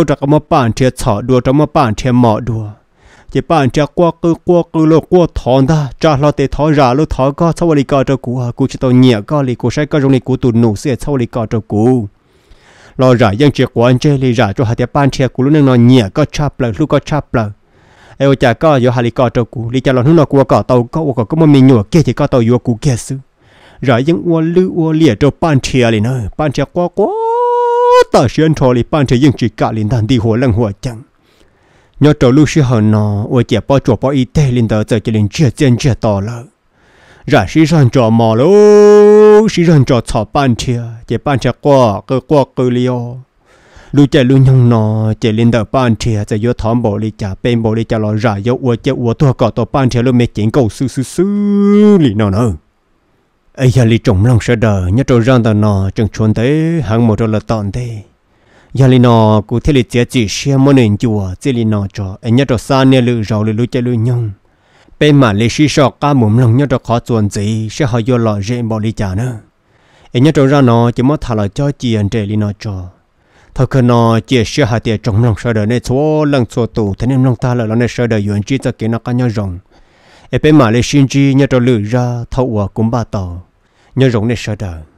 ra cái mà bàn thiệt thọ đùa cho mà bàn thiệt mỏ đùa chỉ bạn chỉ qua cứ qua cứ lo qua thon ta trả lo để thọ ra lo thọ có sau này có cho cũ cũ chỉ tao nhẹ có lì cũ sai có trong này cũ tụt nổ sẽ à, sau này có cho cũ lo ra ยัง chỉ quan chơi lì ra cho hạt địa bàn chỉ cũ lúc nó nhẹ có chắp lại lúc có chắp lại ai chả có giờ hạt lì có cho cũ lì chả lo nó qua có tàu có có có mà mình nhổ kia chỉ có tàu vô cũ kia xứ ra ยัง uo lư uo lìa cho bàn chỉ lì nữa bàn chỉ qua qua ta xuyên trò lì vẫn chỉ cả lì đàn đi hồ lăng hồ chẳng nhớ trâu lúc xưa hơn nó ở chợ bao chỗ bao y tê linh tờ giờ chỉ linh chia tiền chia to lợ ra sĩ rằng cho mò lô sĩ rằng cho thọ ban chia chỉ ban chia qua cơ qua cơ liêu lúc chạy lúc nhung nó chỉ linh tờ ban chia giờ vô thọ bộ đi chả bên bộ đi chả lo ra vô ở chợ ở thua cọ tờ ban chia lúc mấy chén cầu sư sư sư lì nó nữa ấy giờ lì trồng lòng sợ đời nhớ trâu rằng tờ nó chẳng trốn thế, hàng một trâu là tòn thế giờ lì nọ cụ thể lì chế chỉ xe mô nền chùa chế lì nọ cho anh nhớ cho xa nè lự rồi lì lũ chơi lũ nhung bên mà lì xí sọ cá mồm lòng nhớ cho khó chuẩn gì sẽ hỏi vô lọ rèn bỏ lì chả nữa anh nhớ cho ra nọ chỉ mất thà là cho chị anh trẻ lì nọ cho thật khi nọ chị xe hạ tiệt trong lòng sợ đời này số lòng số tù thế nên lòng ta là lần này sợ đời yên chi cho kia nó cá nhau rồng em bên mà lì xin chi nhớ cho lự ra thâu ở cũng ba tàu nhớ rồng này sợ đời